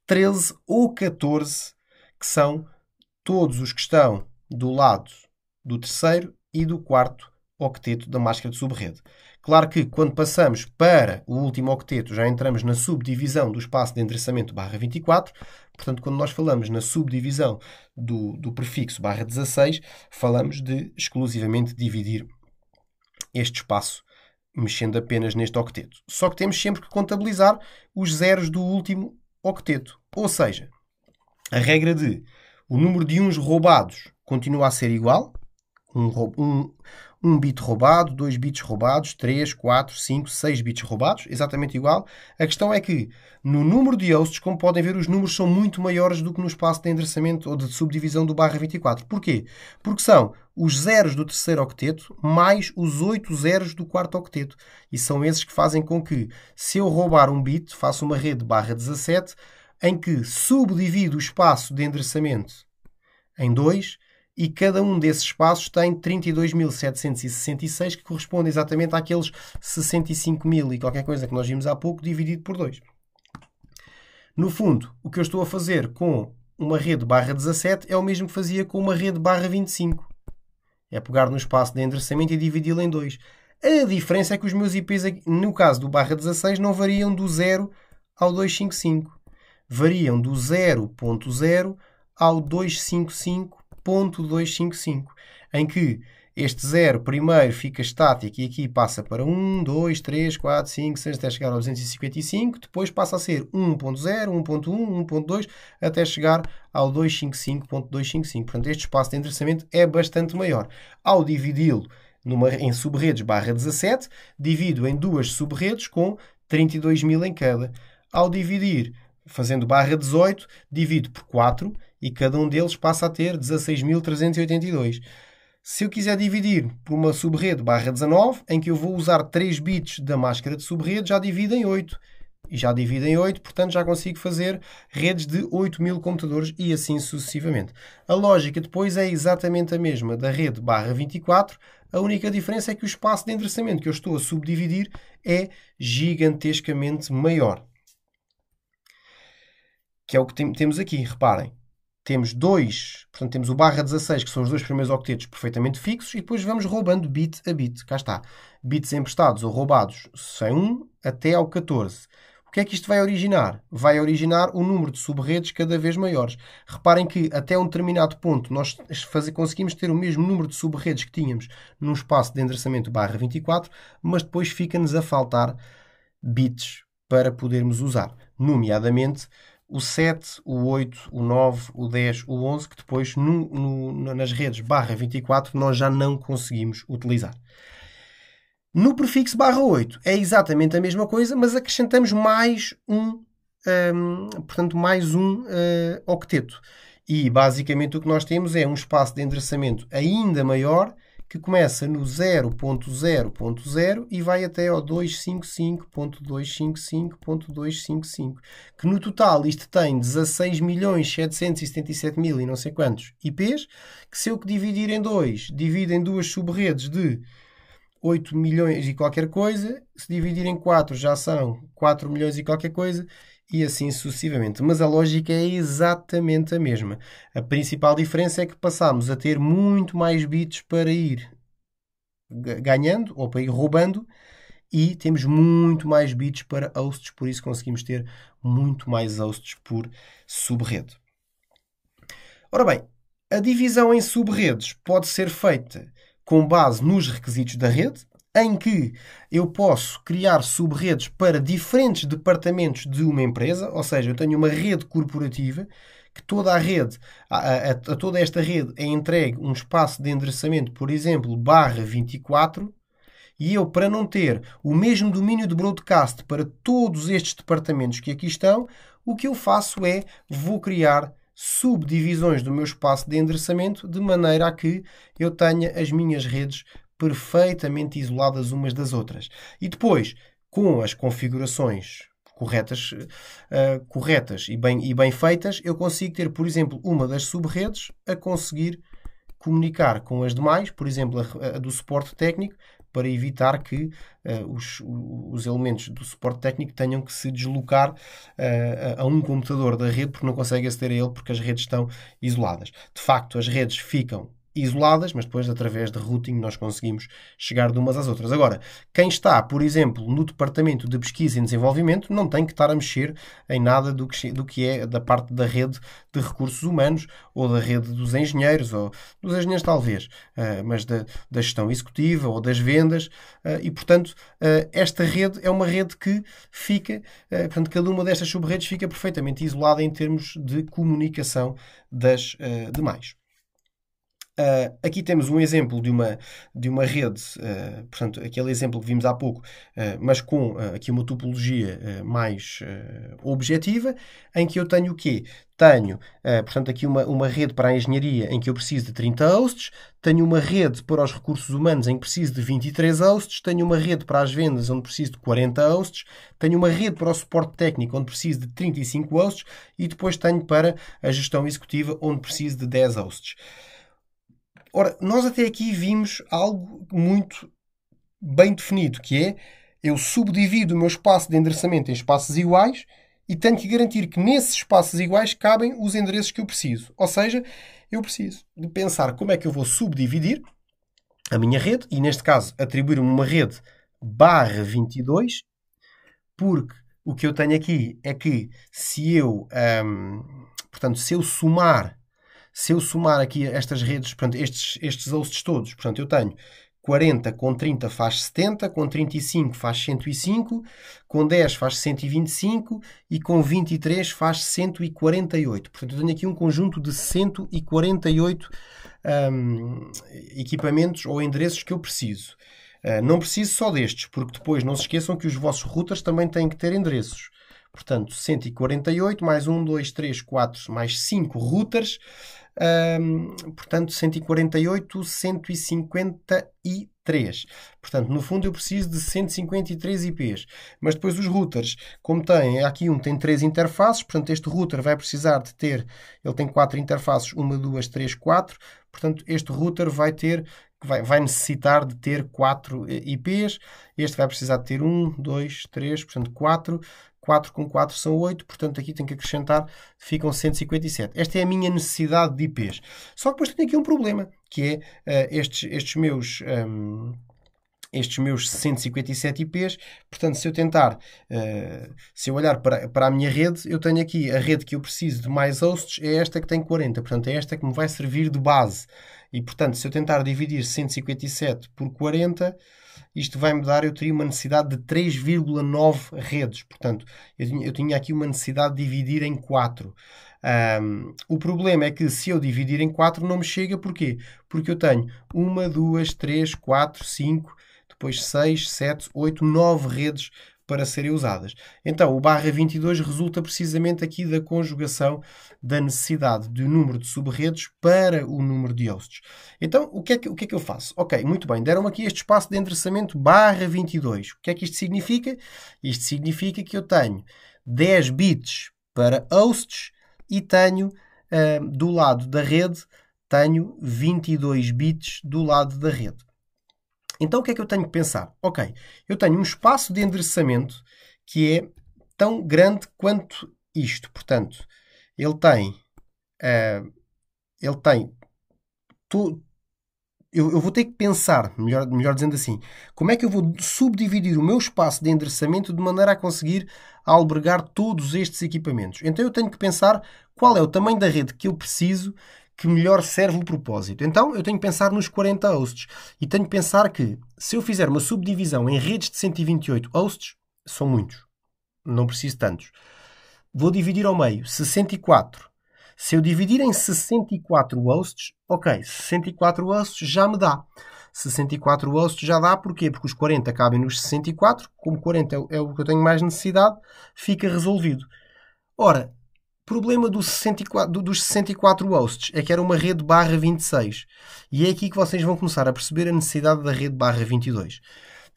13 ou 14 que são todos os que estão do lado do terceiro e do quarto octeto da máscara de subrede. Claro que quando passamos para o último octeto já entramos na subdivisão do espaço de endereçamento barra 24, portanto quando nós falamos na subdivisão do, do prefixo barra 16, falamos de exclusivamente dividir este espaço mexendo apenas neste octeto. Só que temos sempre que contabilizar os zeros do último octeto. Ou seja, a regra de o número de uns roubados continua a ser igual, um, um, um bit roubado, dois bits roubados, três, quatro, cinco, seis bits roubados, exatamente igual. A questão é que no número de hosts, como podem ver, os números são muito maiores do que no espaço de endereçamento ou de subdivisão do barra 24. Porquê? Porque são os zeros do terceiro octeto mais os oito zeros do quarto octeto. E são esses que fazem com que, se eu roubar um bit, faço uma rede barra 17 em que subdivido o espaço de endereçamento em dois e cada um desses espaços tem 32.766, que corresponde exatamente àqueles 65 mil e qualquer coisa que nós vimos há pouco, dividido por 2. No fundo, o que eu estou a fazer com uma rede barra 17 é o mesmo que fazia com uma rede barra 25. É pegar no espaço de endereçamento e dividi-lo em 2. A diferença é que os meus IPs, no caso do barra 16, não variam do 0 ao 255. Variam do 0.0 ao 255 0.255, em que este zero primeiro fica estático e aqui passa para 1, 2, 3, 4, 5, 6 até chegar ao 255, depois passa a ser 1.0, 1.1, 1.2 até chegar ao 255.255. Portanto, este espaço de endereçamento é bastante maior. Ao dividi-lo em subredes barra 17, divido em duas subredes com 32 mil em cada. Ao dividir, fazendo barra 18, divido por 4 e cada um deles passa a ter 16.382. Se eu quiser dividir por uma subrede barra 19, em que eu vou usar 3 bits da máscara de subrede, já divido em 8. E já divido em 8, portanto já consigo fazer redes de 8.000 mil computadores e assim sucessivamente. A lógica depois é exatamente a mesma da rede barra 24, a única diferença é que o espaço de endereçamento que eu estou a subdividir é gigantescamente maior. Que é o que temos aqui, reparem temos dois, portanto temos o barra 16, que são os dois primeiros octetos perfeitamente fixos, e depois vamos roubando bit a bit. Cá está. Bits emprestados ou roubados sem 1 até ao 14. O que é que isto vai originar? Vai originar o um número de subredes cada vez maiores. Reparem que até um determinado ponto nós fazer, conseguimos ter o mesmo número de subredes que tínhamos num espaço de endereçamento barra 24, mas depois fica-nos a faltar bits para podermos usar, nomeadamente o 7, o 8, o 9, o 10, o 11, que depois no, no, nas redes barra 24 nós já não conseguimos utilizar. No prefixo barra 8 é exatamente a mesma coisa, mas acrescentamos mais um, um portanto, mais um uh, octeto. E basicamente o que nós temos é um espaço de endereçamento ainda maior que começa no 0.0.0 e vai até ao 255.255.255, que no total isto tem 16 milhões mil e não sei quantos IPs, que se eu que dividir em dois, divido em duas subredes de 8 milhões e qualquer coisa, se dividir em 4 já são 4 milhões e qualquer coisa, e assim sucessivamente. Mas a lógica é exatamente a mesma. A principal diferença é que passamos a ter muito mais bits para ir ganhando ou para ir roubando e temos muito mais bits para hosts, por isso conseguimos ter muito mais hosts por subrede. Ora bem, a divisão em subredes pode ser feita com base nos requisitos da rede, em que eu posso criar subredes para diferentes departamentos de uma empresa, ou seja, eu tenho uma rede corporativa que toda a rede, a, a, a toda esta rede é entregue um espaço de endereçamento, por exemplo, barra 24, e eu, para não ter o mesmo domínio de broadcast para todos estes departamentos que aqui estão, o que eu faço é vou criar subdivisões do meu espaço de endereçamento de maneira a que eu tenha as minhas redes perfeitamente isoladas umas das outras. E depois, com as configurações corretas, uh, corretas e, bem, e bem feitas, eu consigo ter, por exemplo, uma das subredes a conseguir comunicar com as demais, por exemplo, a, a do suporte técnico, para evitar que uh, os, os, elementos do suporte técnico tenham que se deslocar uh, a, um computador da rede porque não conseguem aceder a ele porque as redes estão isoladas. De facto, as redes ficam isoladas, mas depois através de routing nós conseguimos chegar de umas às outras. Agora, quem está, por exemplo, no departamento de pesquisa e desenvolvimento, não tem que estar a mexer em nada do que, do que é da parte da rede de recursos humanos ou da rede dos engenheiros, ou dos engenheiros talvez, uh, mas da, da, gestão executiva ou das vendas, uh, e portanto uh, esta rede é uma rede que fica, portanto cada uma destas sub-redes fica perfeitamente isolada em termos de comunicação das demais. Uh, aqui temos um exemplo de uma, de uma rede, uh, portanto, aquele exemplo que vimos há pouco, uh, mas com aqui uma topologia mais objetiva, em que eu tenho o quê? Tenho, portanto, aqui uma, uma rede para a engenharia em que eu preciso de 30 hosts, tenho uma rede para os recursos humanos em que preciso de 23 hosts, tenho uma rede para as vendas onde preciso de 40 hosts, tenho uma rede para o suporte técnico onde preciso de 35 hosts e depois tenho para a gestão executiva onde preciso de 10 hosts. Ora, nós até aqui vimos algo muito bem definido, que é eu subdivido o meu espaço de endereçamento em espaços iguais e tenho que garantir que nesses espaços iguais cabem os endereços que eu preciso. Ou seja, eu preciso de pensar como é que eu vou subdividir a minha rede e, neste caso, atribuir-me uma rede barra 22, porque o que eu tenho aqui é que se eu, hum, portanto, se eu somar se eu somar aqui estas redes, portanto, estes, estes hosts todos, portanto, eu tenho 40 com 30 faz 70, com 35 faz 105, com 10 faz 125 e com 23 faz 148. Portanto, eu tenho aqui um conjunto de 148 um, equipamentos ou endereços que eu preciso. Uh, não preciso só destes, porque depois não se esqueçam que os vossos routers também têm que ter endereços. Portanto, 148 mais 1, 2, 3, 4, mais 5 routers um, portanto 148, 153. Portanto, no fundo eu preciso de 153 IPs. Mas depois os routers, como tem, aqui um tem três interfaces, portanto este router vai precisar de ter, ele tem quatro interfaces, uma, duas, três, quatro, portanto este router vai ter vai, vai necessitar de ter 4 eh, IPs, este vai precisar de ter um, dois, três, portanto 4. 4 com 4 são 8, portanto aqui tenho que acrescentar, ficam 157. Esta é a minha necessidade de IPs. Só que depois tenho aqui um problema, que é uh, estes, estes meus... Um, ehm, estes meus 157 IPs, portanto, se eu tentar, uh, se eu olhar para, para a minha rede, eu tenho aqui a rede que eu preciso de mais hosts, é esta que tem 40, portanto, é esta que me vai servir de base. E portanto, se eu tentar dividir 157 por 40, isto vai-me dar, eu teria uma necessidade de 3,9 redes. Portanto, eu tinha, eu tinha, aqui uma necessidade de dividir em 4. Um, o problema é que se eu dividir em 4 não me chega, porquê? Porque eu tenho 1, 2, 3, 4, 5, depois 6, 7, 8, 9 redes para serem usadas. Então, o barra 22 resulta precisamente aqui da conjugação da necessidade do número de subredes para o número de hosts. Então, o que, é que, o que é que eu faço? Ok, muito bem, deram aqui este espaço de endereçamento barra 22. O que é que isto significa? Isto significa que eu tenho 10 bits para hosts e tenho uh, do lado da rede tenho 22 bits do lado da rede. Então o que é que eu tenho que pensar? Ok, eu tenho um espaço de endereçamento que é tão grande quanto isto. Portanto, ele tem. Uh, ele tem. Tu, eu, eu, vou ter que pensar, melhor, melhor dizendo assim, como é que eu vou subdividir o meu espaço de endereçamento de maneira a conseguir albergar todos estes equipamentos. Então eu tenho que pensar qual é o tamanho da rede que eu preciso que melhor serve o propósito. Então eu tenho que pensar nos 40 hosts e tenho que pensar que se eu fizer uma subdivisão em redes de 128 hosts, são muitos. Não preciso tantos. Vou dividir ao meio 64. Se eu dividir em 64 hosts, ok, 64 hosts já me dá. 64 hosts já dá, porquê? Porque os 40 cabem nos 64, como 40 é o que eu tenho mais necessidade, fica resolvido. Ora, problema do 64, do, dos 64 hosts é que era uma rede barra 26. E é aqui que vocês vão começar a perceber a necessidade da rede barra 22.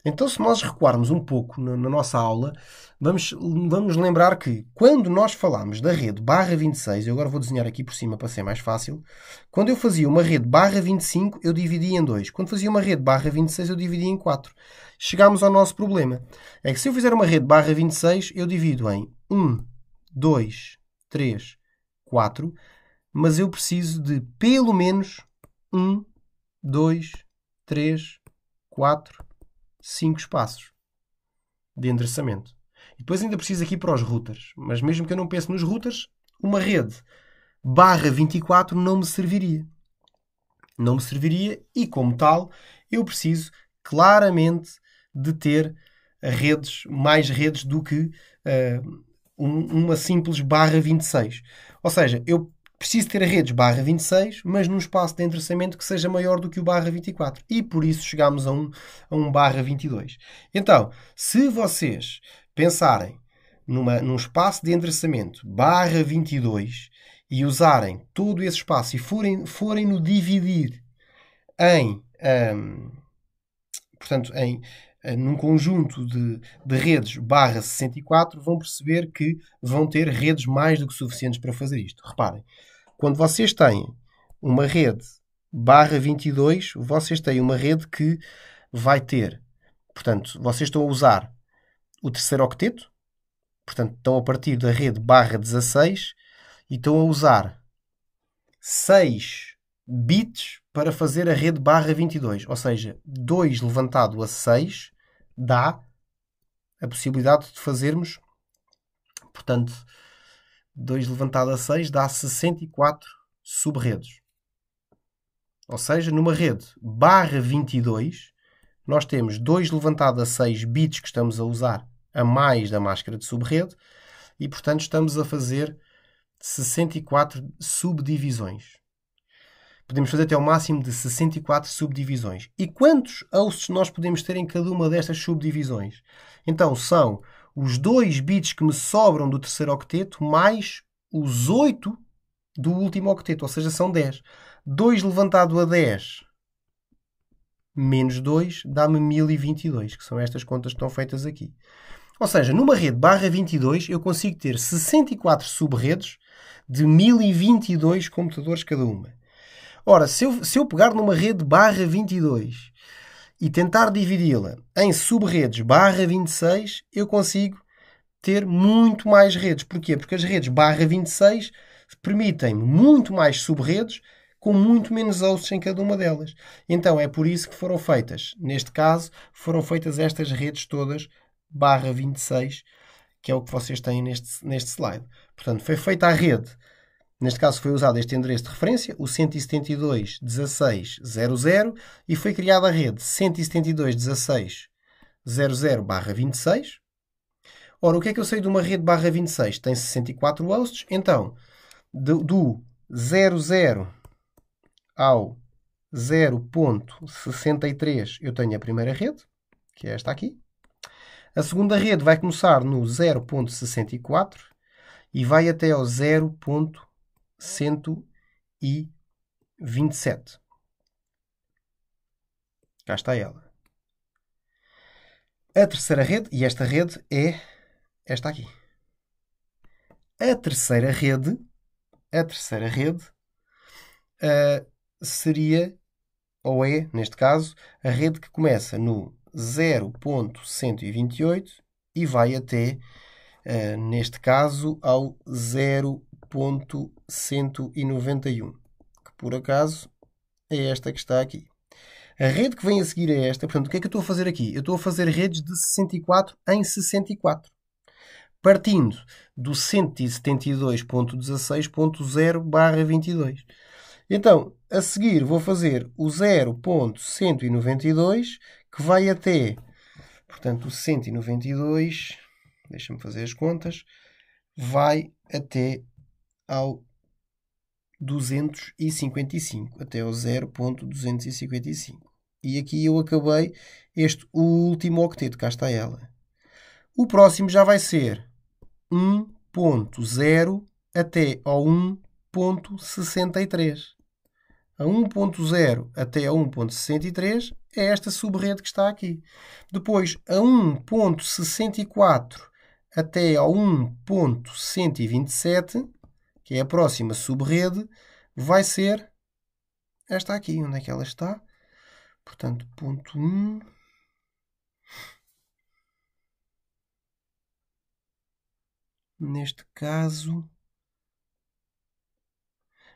Então, se nós recuarmos um pouco na, na nossa aula, vamos, vamos lembrar que quando nós falámos da rede barra 26, eu agora vou desenhar aqui por cima para ser mais fácil, quando eu fazia uma rede barra 25, eu dividia em 2. Quando fazia uma rede barra 26, eu dividia em 4. Chegámos ao nosso problema. É que se eu fizer uma rede barra 26, eu divido em 1, 2, 3, 4, mas eu preciso de pelo menos 1, 2, 3, 4, 5 espaços de endereçamento. E depois ainda preciso aqui para os routers, mas mesmo que eu não pense nos routers, uma rede barra 24 não me serviria. Não me serviria e, como tal, eu preciso claramente de ter redes, mais redes do que uh, um, uma simples barra 26. Ou seja, eu preciso ter redes barra 26, mas num espaço de endereçamento que seja maior do que o barra 24. E por isso chegamos a um, a um barra 22. Então, se vocês pensarem numa, num espaço de endereçamento barra 22 e usarem todo esse espaço e forem, forem no dividir em... Um, portanto, em eh, num conjunto de, de redes barra 64, vão perceber que vão ter redes mais do que suficientes para fazer isto. Reparem, quando vocês têm uma rede barra 22, vocês têm uma rede que vai ter, portanto, vocês estão a usar o terceiro octeto, portanto, estão a partir da rede barra 16 e estão a usar 6 bits para fazer a rede barra 22, ou seja, 2 levantado a 6 dá a possibilidade de fazermos, portanto, 2 levantado a 6 dá 64 subredes. Ou seja, numa rede barra 22, nós temos 2 levantado a 6 bits que estamos a usar a mais da máscara de subrede e, portanto, estamos a fazer 64 subdivisões. Podemos fazer até o máximo de 64 subdivisões. E quantos hosts nós podemos ter em cada uma destas subdivisões? Então são os 2 bits que me sobram do terceiro octeto mais os 8 do último octeto, ou seja, são 10. 2 levantado a 10 menos 2 dá-me 1022, que são estas contas que estão feitas aqui. Ou seja, numa rede barra 22 eu consigo ter 64 subredes de 1022 computadores cada uma. Ora, se eu, se eu pegar numa rede barra 22 e tentar dividi-la em subredes barra 26, eu consigo ter muito mais redes. Porquê? Porque as redes barra 26 permitem muito mais subredes com muito menos hosts em cada uma delas. Então é por isso que foram feitas, neste caso, foram feitas estas redes todas barra 26, que é o que vocês têm neste, neste slide. Portanto, foi feita a rede Neste caso foi usado este endereço de referência, o 172.16.00, e foi criada a rede 172.16.00/26. Ora, o que é que eu sei de uma rede barra 26? Tem 64 hosts, então do, do 00 ao 0.63 eu tenho a primeira rede, que é esta aqui. A segunda rede vai começar no 0.64 e vai até ao 0.63. 127. Cá está ela. A terceira rede, e esta rede é esta aqui. A terceira rede, a terceira rede uh, seria, ou é, neste caso, a rede que começa no 0.128 e vai até, uh, neste caso, ao 0. 1.191, que por acaso é esta que está aqui. A rede que vem a seguir é esta. Portanto, o que é que eu estou a fazer aqui? Eu estou a fazer redes de 64 em 64. Partindo do 172.16.0 barra 22. Então, a seguir vou fazer o 0.192 que vai até, portanto, o 192, deixa-me fazer as contas, vai até ao 255, até ao 0.255. E aqui eu acabei este último octeto, cá está ela. O próximo já vai ser 1.0 até ao 1.63. A 1.0 até a 1.63 é esta subrede que está aqui. Depois, a 1.64 até ao 1.127 que é a próxima subrede, vai ser esta aqui. Onde é que ela está? Portanto, ponto 1. Neste caso.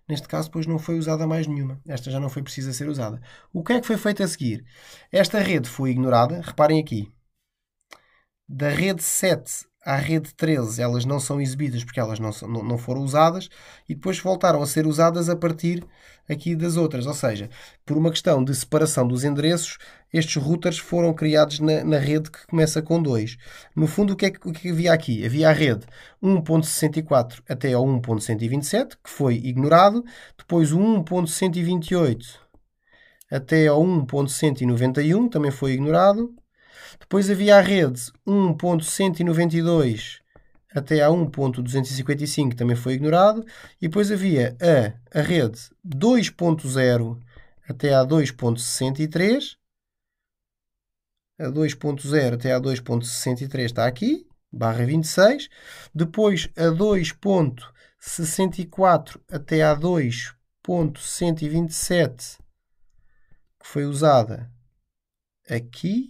Neste caso, depois não foi usada mais nenhuma. Esta já não foi precisa ser usada. O que é que foi feito a seguir? Esta rede foi ignorada. Reparem aqui. Da rede 7 à rede 13. Elas não são exibidas porque elas não, são, não, foram usadas e depois voltaram a ser usadas a partir aqui das outras. Ou seja, por uma questão de separação dos endereços, estes routers foram criados na, na rede que começa com 2. No fundo, o que é que, é que havia aqui? Havia a rede 1.64 até ao 1.127, que foi ignorado, depois o 1.128 até ao 1.191, também foi ignorado. Depois havia a rede 1.192 até a 1.255, que também foi ignorado. E depois havia a, a rede 2.0 até a 2.63. A 2.0 até a 2.63 está aqui, barra 26. Depois a 2.64 até a 2.127, que foi usada aqui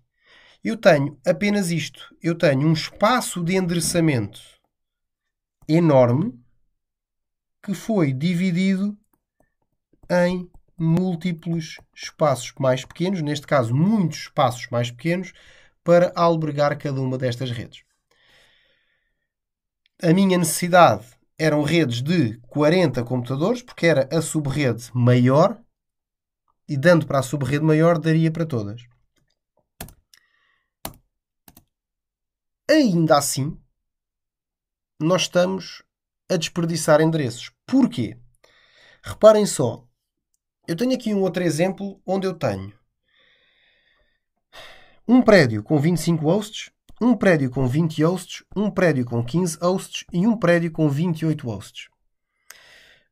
Eu tenho apenas isto. Eu tenho um espaço de endereçamento enorme que foi dividido em múltiplos espaços mais pequenos, neste caso, muitos espaços mais pequenos, para albergar cada uma destas redes. A minha necessidade eram redes de 40 computadores, porque era a subrede maior, e dando para a subrede maior, daria para todas. ainda assim, nós estamos a desperdiçar endereços. Porquê? Reparem só, eu tenho aqui um outro exemplo onde eu tenho um prédio com 25 hosts, um prédio com 20 hosts, um prédio com 15 hosts e um prédio com 28 hosts.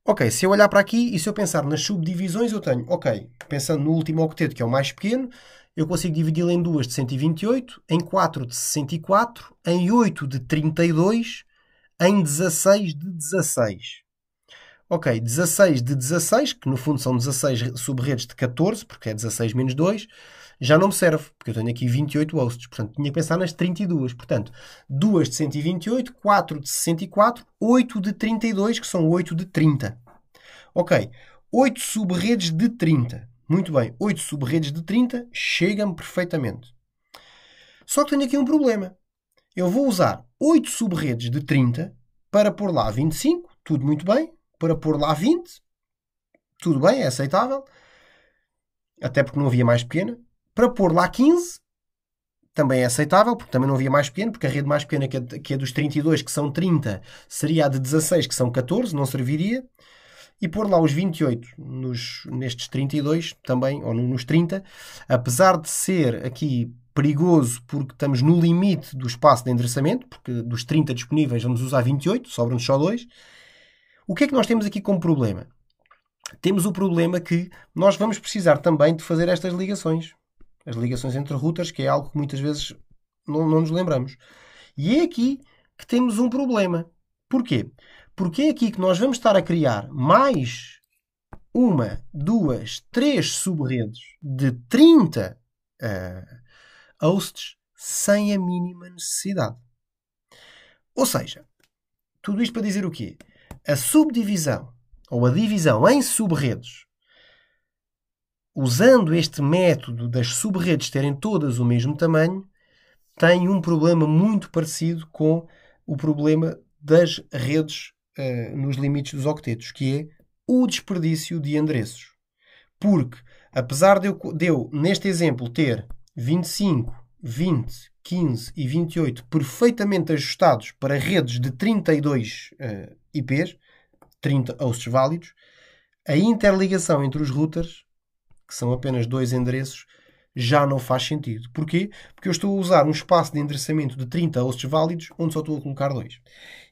Ok, se eu olhar para aqui e se eu pensar nas subdivisões, eu tenho, ok, pensando no último octeto, que é o mais pequeno, eu consigo dividi-la em duas de 128, em 4 de 64, em 8 de 32, em 16 de 16. Ok, 16 de 16, que no fundo são 16 subredes de 14, porque é 16 menos 2, já não me serve, porque eu tenho aqui 28 hosts, portanto tinha que pensar nas 32. Portanto, 2 de 128, 4 de 64, 8 de 32, que são 8 de 30. Ok, 8 subredes de 30. Muito bem, 8 subredes de 30 chega-me perfeitamente. Só que tenho aqui um problema. Eu vou usar 8 subredes de 30 para pôr lá 25, tudo muito bem. Para pôr lá 20, tudo bem, é aceitável. Até porque não havia mais pequena. Para pôr lá 15, também é aceitável, porque também não havia mais pequena, porque a rede mais pequena, que é, é dos 32, que são 30, seria a de 16, que são 14, não serviria e pôr lá os 28 nos, nestes 32 também, ou nos 30, apesar de ser aqui perigoso porque estamos no limite do espaço de endereçamento, porque dos 30 disponíveis vamos usar 28, sobram-nos só dois. O que é que nós temos aqui como problema? Temos o problema que nós vamos precisar também de fazer estas ligações. As ligações entre routers, que é algo que muitas vezes não, não nos lembramos. E é aqui que temos um problema. Porquê? Porque é aqui que nós vamos estar a criar mais uma, duas, três subredes de 30 uh, ah, hosts sem a mínima necessidade. Ou seja, tudo isto para dizer o quê? A subdivisão ou a divisão em subredes, usando este método das subredes terem todas o mesmo tamanho, tem um problema muito parecido com o problema das redes eh, nos limites dos octetos, que é o desperdício de endereços. Porque, apesar de eu, de eu neste exemplo, ter 25, 20, 15 e 28 perfeitamente ajustados para redes de 32 uh, IPs, 30 hosts válidos, a interligação entre os routers, que são apenas dois endereços, já não faz sentido. Porquê? Porque eu estou a usar um espaço de endereçamento de 30 hosts válidos, onde só estou a colocar dois.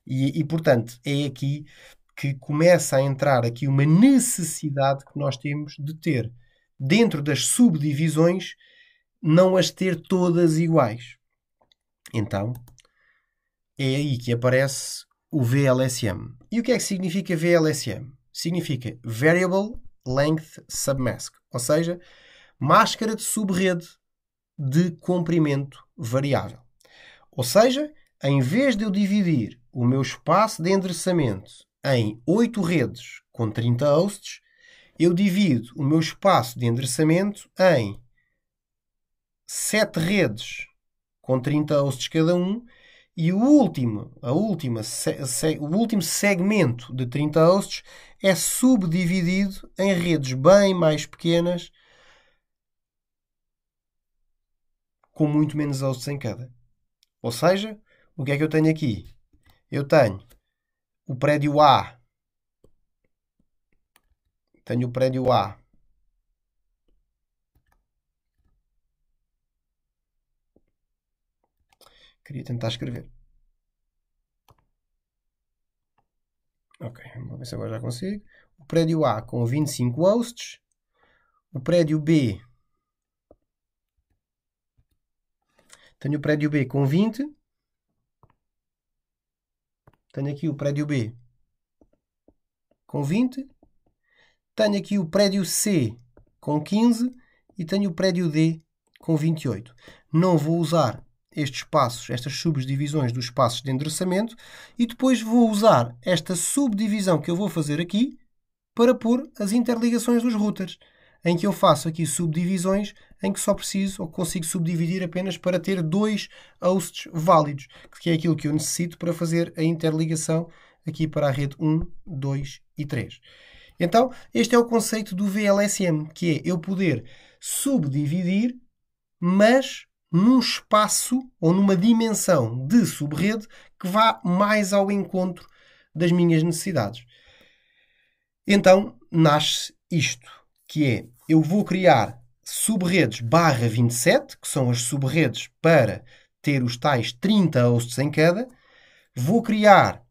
E, e portanto, é aqui que começa a entrar aqui uma necessidade que nós temos de ter dentro das subdivisões não as ter todas iguais. Então, é aí que aparece o VLSM. E o que é que significa VLSM? Significa Variable Length Submask, ou seja, máscara de subrede de comprimento variável. Ou seja, em vez de eu dividir o meu espaço de endereçamento em 8 redes com 30 hosts, eu divido o meu espaço de endereçamento em 7 redes com 30 hosts cada um e o último, a última, o último segmento de 30 hosts é subdividido em redes bem mais pequenas com muito menos hosts em cada. Ou seja, o que é que eu tenho aqui? Eu tenho o prédio A. Tenho o prédio A. Queria tentar escrever. Ok, vamos ver se agora já consigo. O prédio A com 25 hosts. O prédio B. Tenho o prédio B com 20. Tenho aqui o prédio B com 20. Tenho aqui o prédio C com 15 e tenho o prédio D com 28. Não vou usar estes espaços, estas subdivisões dos espaços de endereçamento e depois vou usar esta subdivisão que eu vou fazer aqui para pôr as interligações dos routers, em que eu faço aqui subdivisões em que só preciso ou consigo subdividir apenas para ter dois hosts válidos, que é aquilo que eu necessito para fazer a interligação aqui para a rede 1, 2 e 3. Então, este é o conceito do VLSM, que é eu poder subdividir, mas num espaço ou numa dimensão de subrede que vá mais ao encontro das minhas necessidades. Então, nasce isto, que é eu vou criar subredes barra 27, que são as subredes para ter os tais 30 hosts em cada, vou criar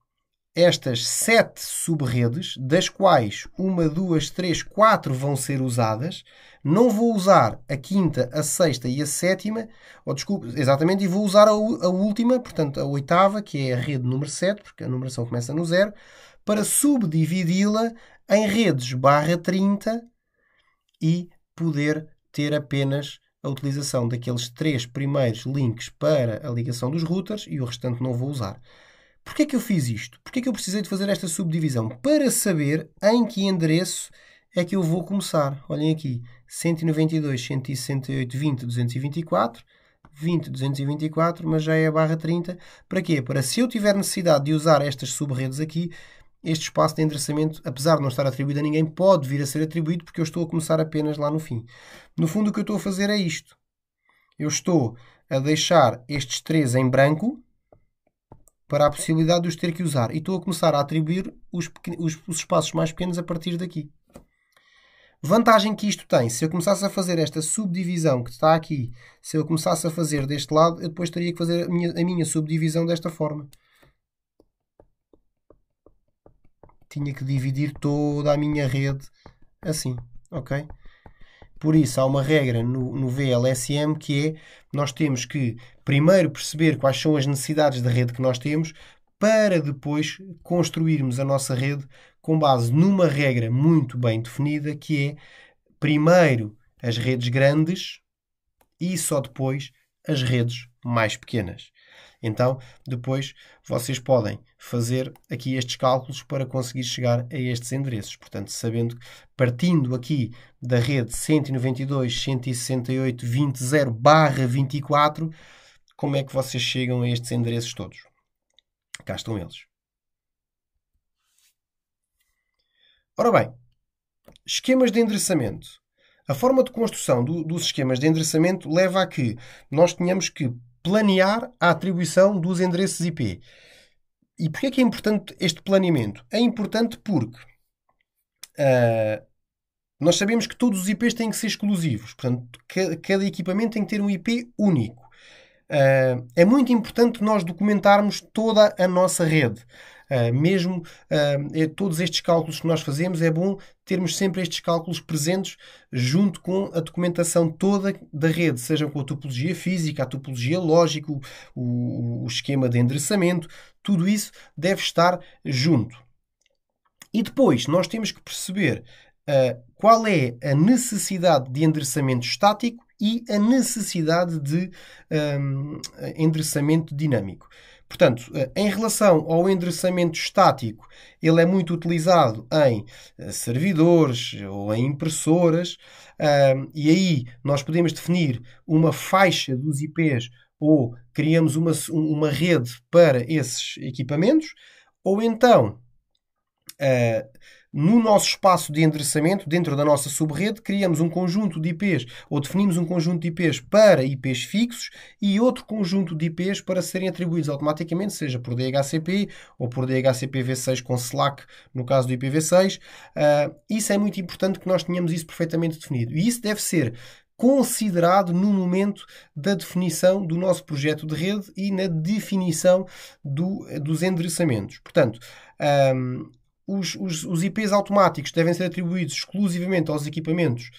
estas 7 subredes, das quais uma, duas, três, quatro vão ser usadas. Não vou usar a quinta, a sexta e a sétima, ou oh, desculpe, exatamente, e vou usar a, a última, portanto a oitava, que é a rede número 7, porque a numeração começa no zero, para subdividi-la em redes barra 30 e poder ter apenas a utilização daqueles três primeiros links para a ligação dos routers e o restante não vou usar. Porquê é que eu fiz isto? Porquê é que eu precisei de fazer esta subdivisão? Para saber em que endereço é que eu vou começar. Olhem aqui, 192, 168, 20, 224, 20, 224, mas já é a barra 30. Para quê? Para se eu tiver necessidade de usar estas subredes aqui, este espaço de endereçamento, apesar de não estar atribuído a ninguém, pode vir a ser atribuído porque eu estou a começar apenas lá no fim. No fundo, o que eu estou a fazer é isto. Eu estou a deixar estes três em branco para a possibilidade de os ter que usar. E estou a começar a atribuir os, os, os espaços mais pequenos a partir daqui. Vantagem que isto tem, se eu começasse a fazer esta subdivisão que está aqui, se eu começasse a fazer deste lado, eu depois teria que fazer a minha, a minha subdivisão desta forma. tinha que dividir toda a minha rede assim, ok? Por isso, há uma regra no, no VLSM que é nós temos que primeiro perceber quais são as necessidades da rede que nós temos para depois construirmos a nossa rede com base numa regra muito bem definida que é primeiro as redes grandes e só depois as redes mais pequenas. Então, depois vocês podem fazer aqui estes cálculos para conseguir chegar a estes endereços. Portanto, sabendo partindo aqui da rede 192.168.20.0/24, como é que vocês chegam a estes endereços todos? Cá estão eles. Ora bem, esquemas de endereçamento. A forma de construção do, dos esquemas de endereçamento leva a que nós tenhamos que planear a atribuição dos endereços IP. E porquê é que é importante este planeamento? É importante porque uh, nós sabemos que todos os IPs têm que ser exclusivos. Portanto, cada equipamento tem que ter um IP único. Uh, é muito importante nós documentarmos toda a nossa rede. Ah, mesmo ah, é todos estes cálculos que nós fazemos, é bom termos sempre estes cálculos presentes junto com a documentação toda da rede, seja com a topologia física, a topologia lógica, o, o esquema de endereçamento, tudo isso deve estar junto. E depois nós temos que perceber uh, qual é a necessidade de endereçamento estático e a necessidade de um, endereçamento dinâmico. Portanto, eh, em relação ao endereçamento estático, ele é muito utilizado em eh, servidores ou em impressoras, e aí nós podemos definir uma faixa dos IPs ou criamos uma, uma rede para esses equipamentos, ou então eh, no nosso espaço de endereçamento, dentro da nossa subrede, criamos um conjunto de IPs ou definimos um conjunto de IPs para IPs fixos e outro conjunto de IPs para serem atribuídos automaticamente, seja por DHCP ou por DHCPv6 com SLAC, no caso do IPv6. Uh, ah, isso é muito importante que nós tenhamos isso perfeitamente definido. E isso deve ser considerado no momento da definição do nosso projeto de rede e na definição do, dos endereçamentos. Portanto, um, ah, os, os, os, IPs automáticos devem ser atribuídos exclusivamente aos equipamentos,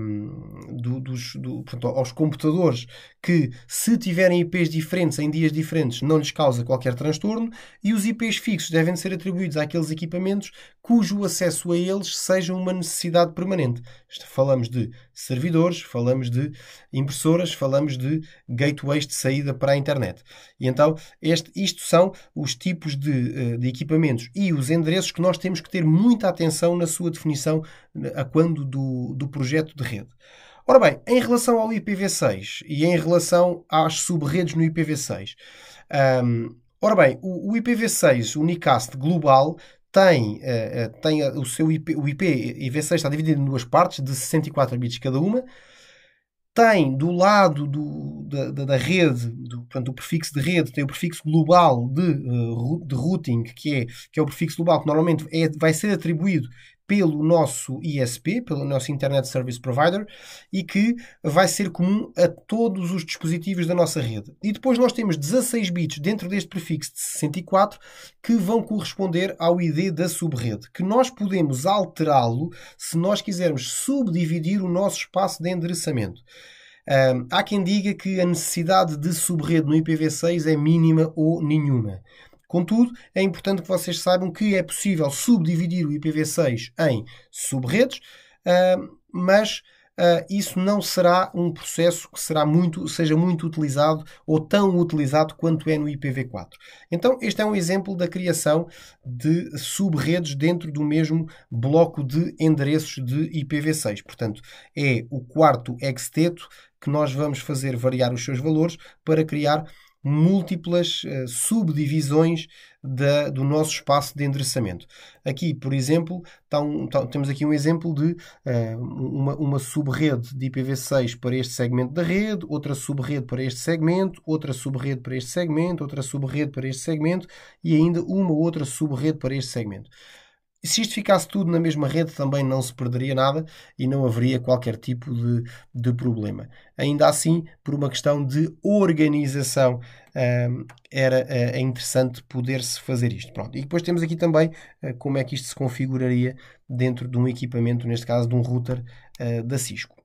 um, do, dos, do, portanto, aos computadores que, se tiverem IPs diferentes em dias diferentes, não lhes causa qualquer transtorno, e os IPs fixos devem ser atribuídos àqueles equipamentos cujo acesso a eles seja uma necessidade permanente. Falamos de servidores, falamos de impressoras, falamos de gateways de saída para a internet. E então, este, isto são os tipos de, eh, de equipamentos e os endereços que nós temos que ter muita atenção na sua definição a quando do, do projeto de rede. Ora bem, em relação ao IPv6 e em relação às subredes no IPv6, um, Ora bem, o, IPv6, Unicast global, tem, uh, tem o seu IP, o IP IV6 está dividido em duas partes de 64 bits cada uma. Tem do lado do, da, da, da, rede, do, portanto, do prefixo de rede, tem o prefixo global de, uh, de routing, que é, que é o prefixo global que normalmente é, vai ser atribuído pelo nosso ISP, pelo nosso Internet Service Provider, e que vai ser comum a todos os dispositivos da nossa rede. E depois nós temos 16 bits dentro deste prefixo de 64 que vão corresponder ao ID da subrede, que nós podemos alterá-lo se nós quisermos subdividir o nosso espaço de endereçamento. há quem diga que a necessidade de subrede no IPv6 é mínima ou nenhuma. Contudo, é importante que vocês saibam que é possível subdividir o IPv6 em subredes, uh, mas Uh, isso não será um processo que será muito, seja muito utilizado ou tão utilizado quanto é no IPv4. Então, este é um exemplo da criação de subredes dentro do mesmo bloco de endereços de IPv6. Portanto, é o quarto exteto que nós vamos fazer variar os seus valores para criar múltiplas uh, subdivisões da, do nosso espaço de endereçamento. Aqui, por exemplo, tá um, tá, temos aqui um exemplo de uh, uma, uma subrede de IPv6 para este segmento da rede, outra subrede para este segmento, outra subrede para este segmento, outra subrede para este segmento e ainda uma outra subrede para este segmento se isto ficasse tudo na mesma rede, também não se perderia nada e não haveria qualquer tipo de, de problema. Ainda assim, por uma questão de organização, um, era eh, é interessante poder-se fazer isto. Pronto. E depois temos aqui também uh, como é que isto se configuraria dentro de um equipamento, neste caso de um router uh, da Cisco.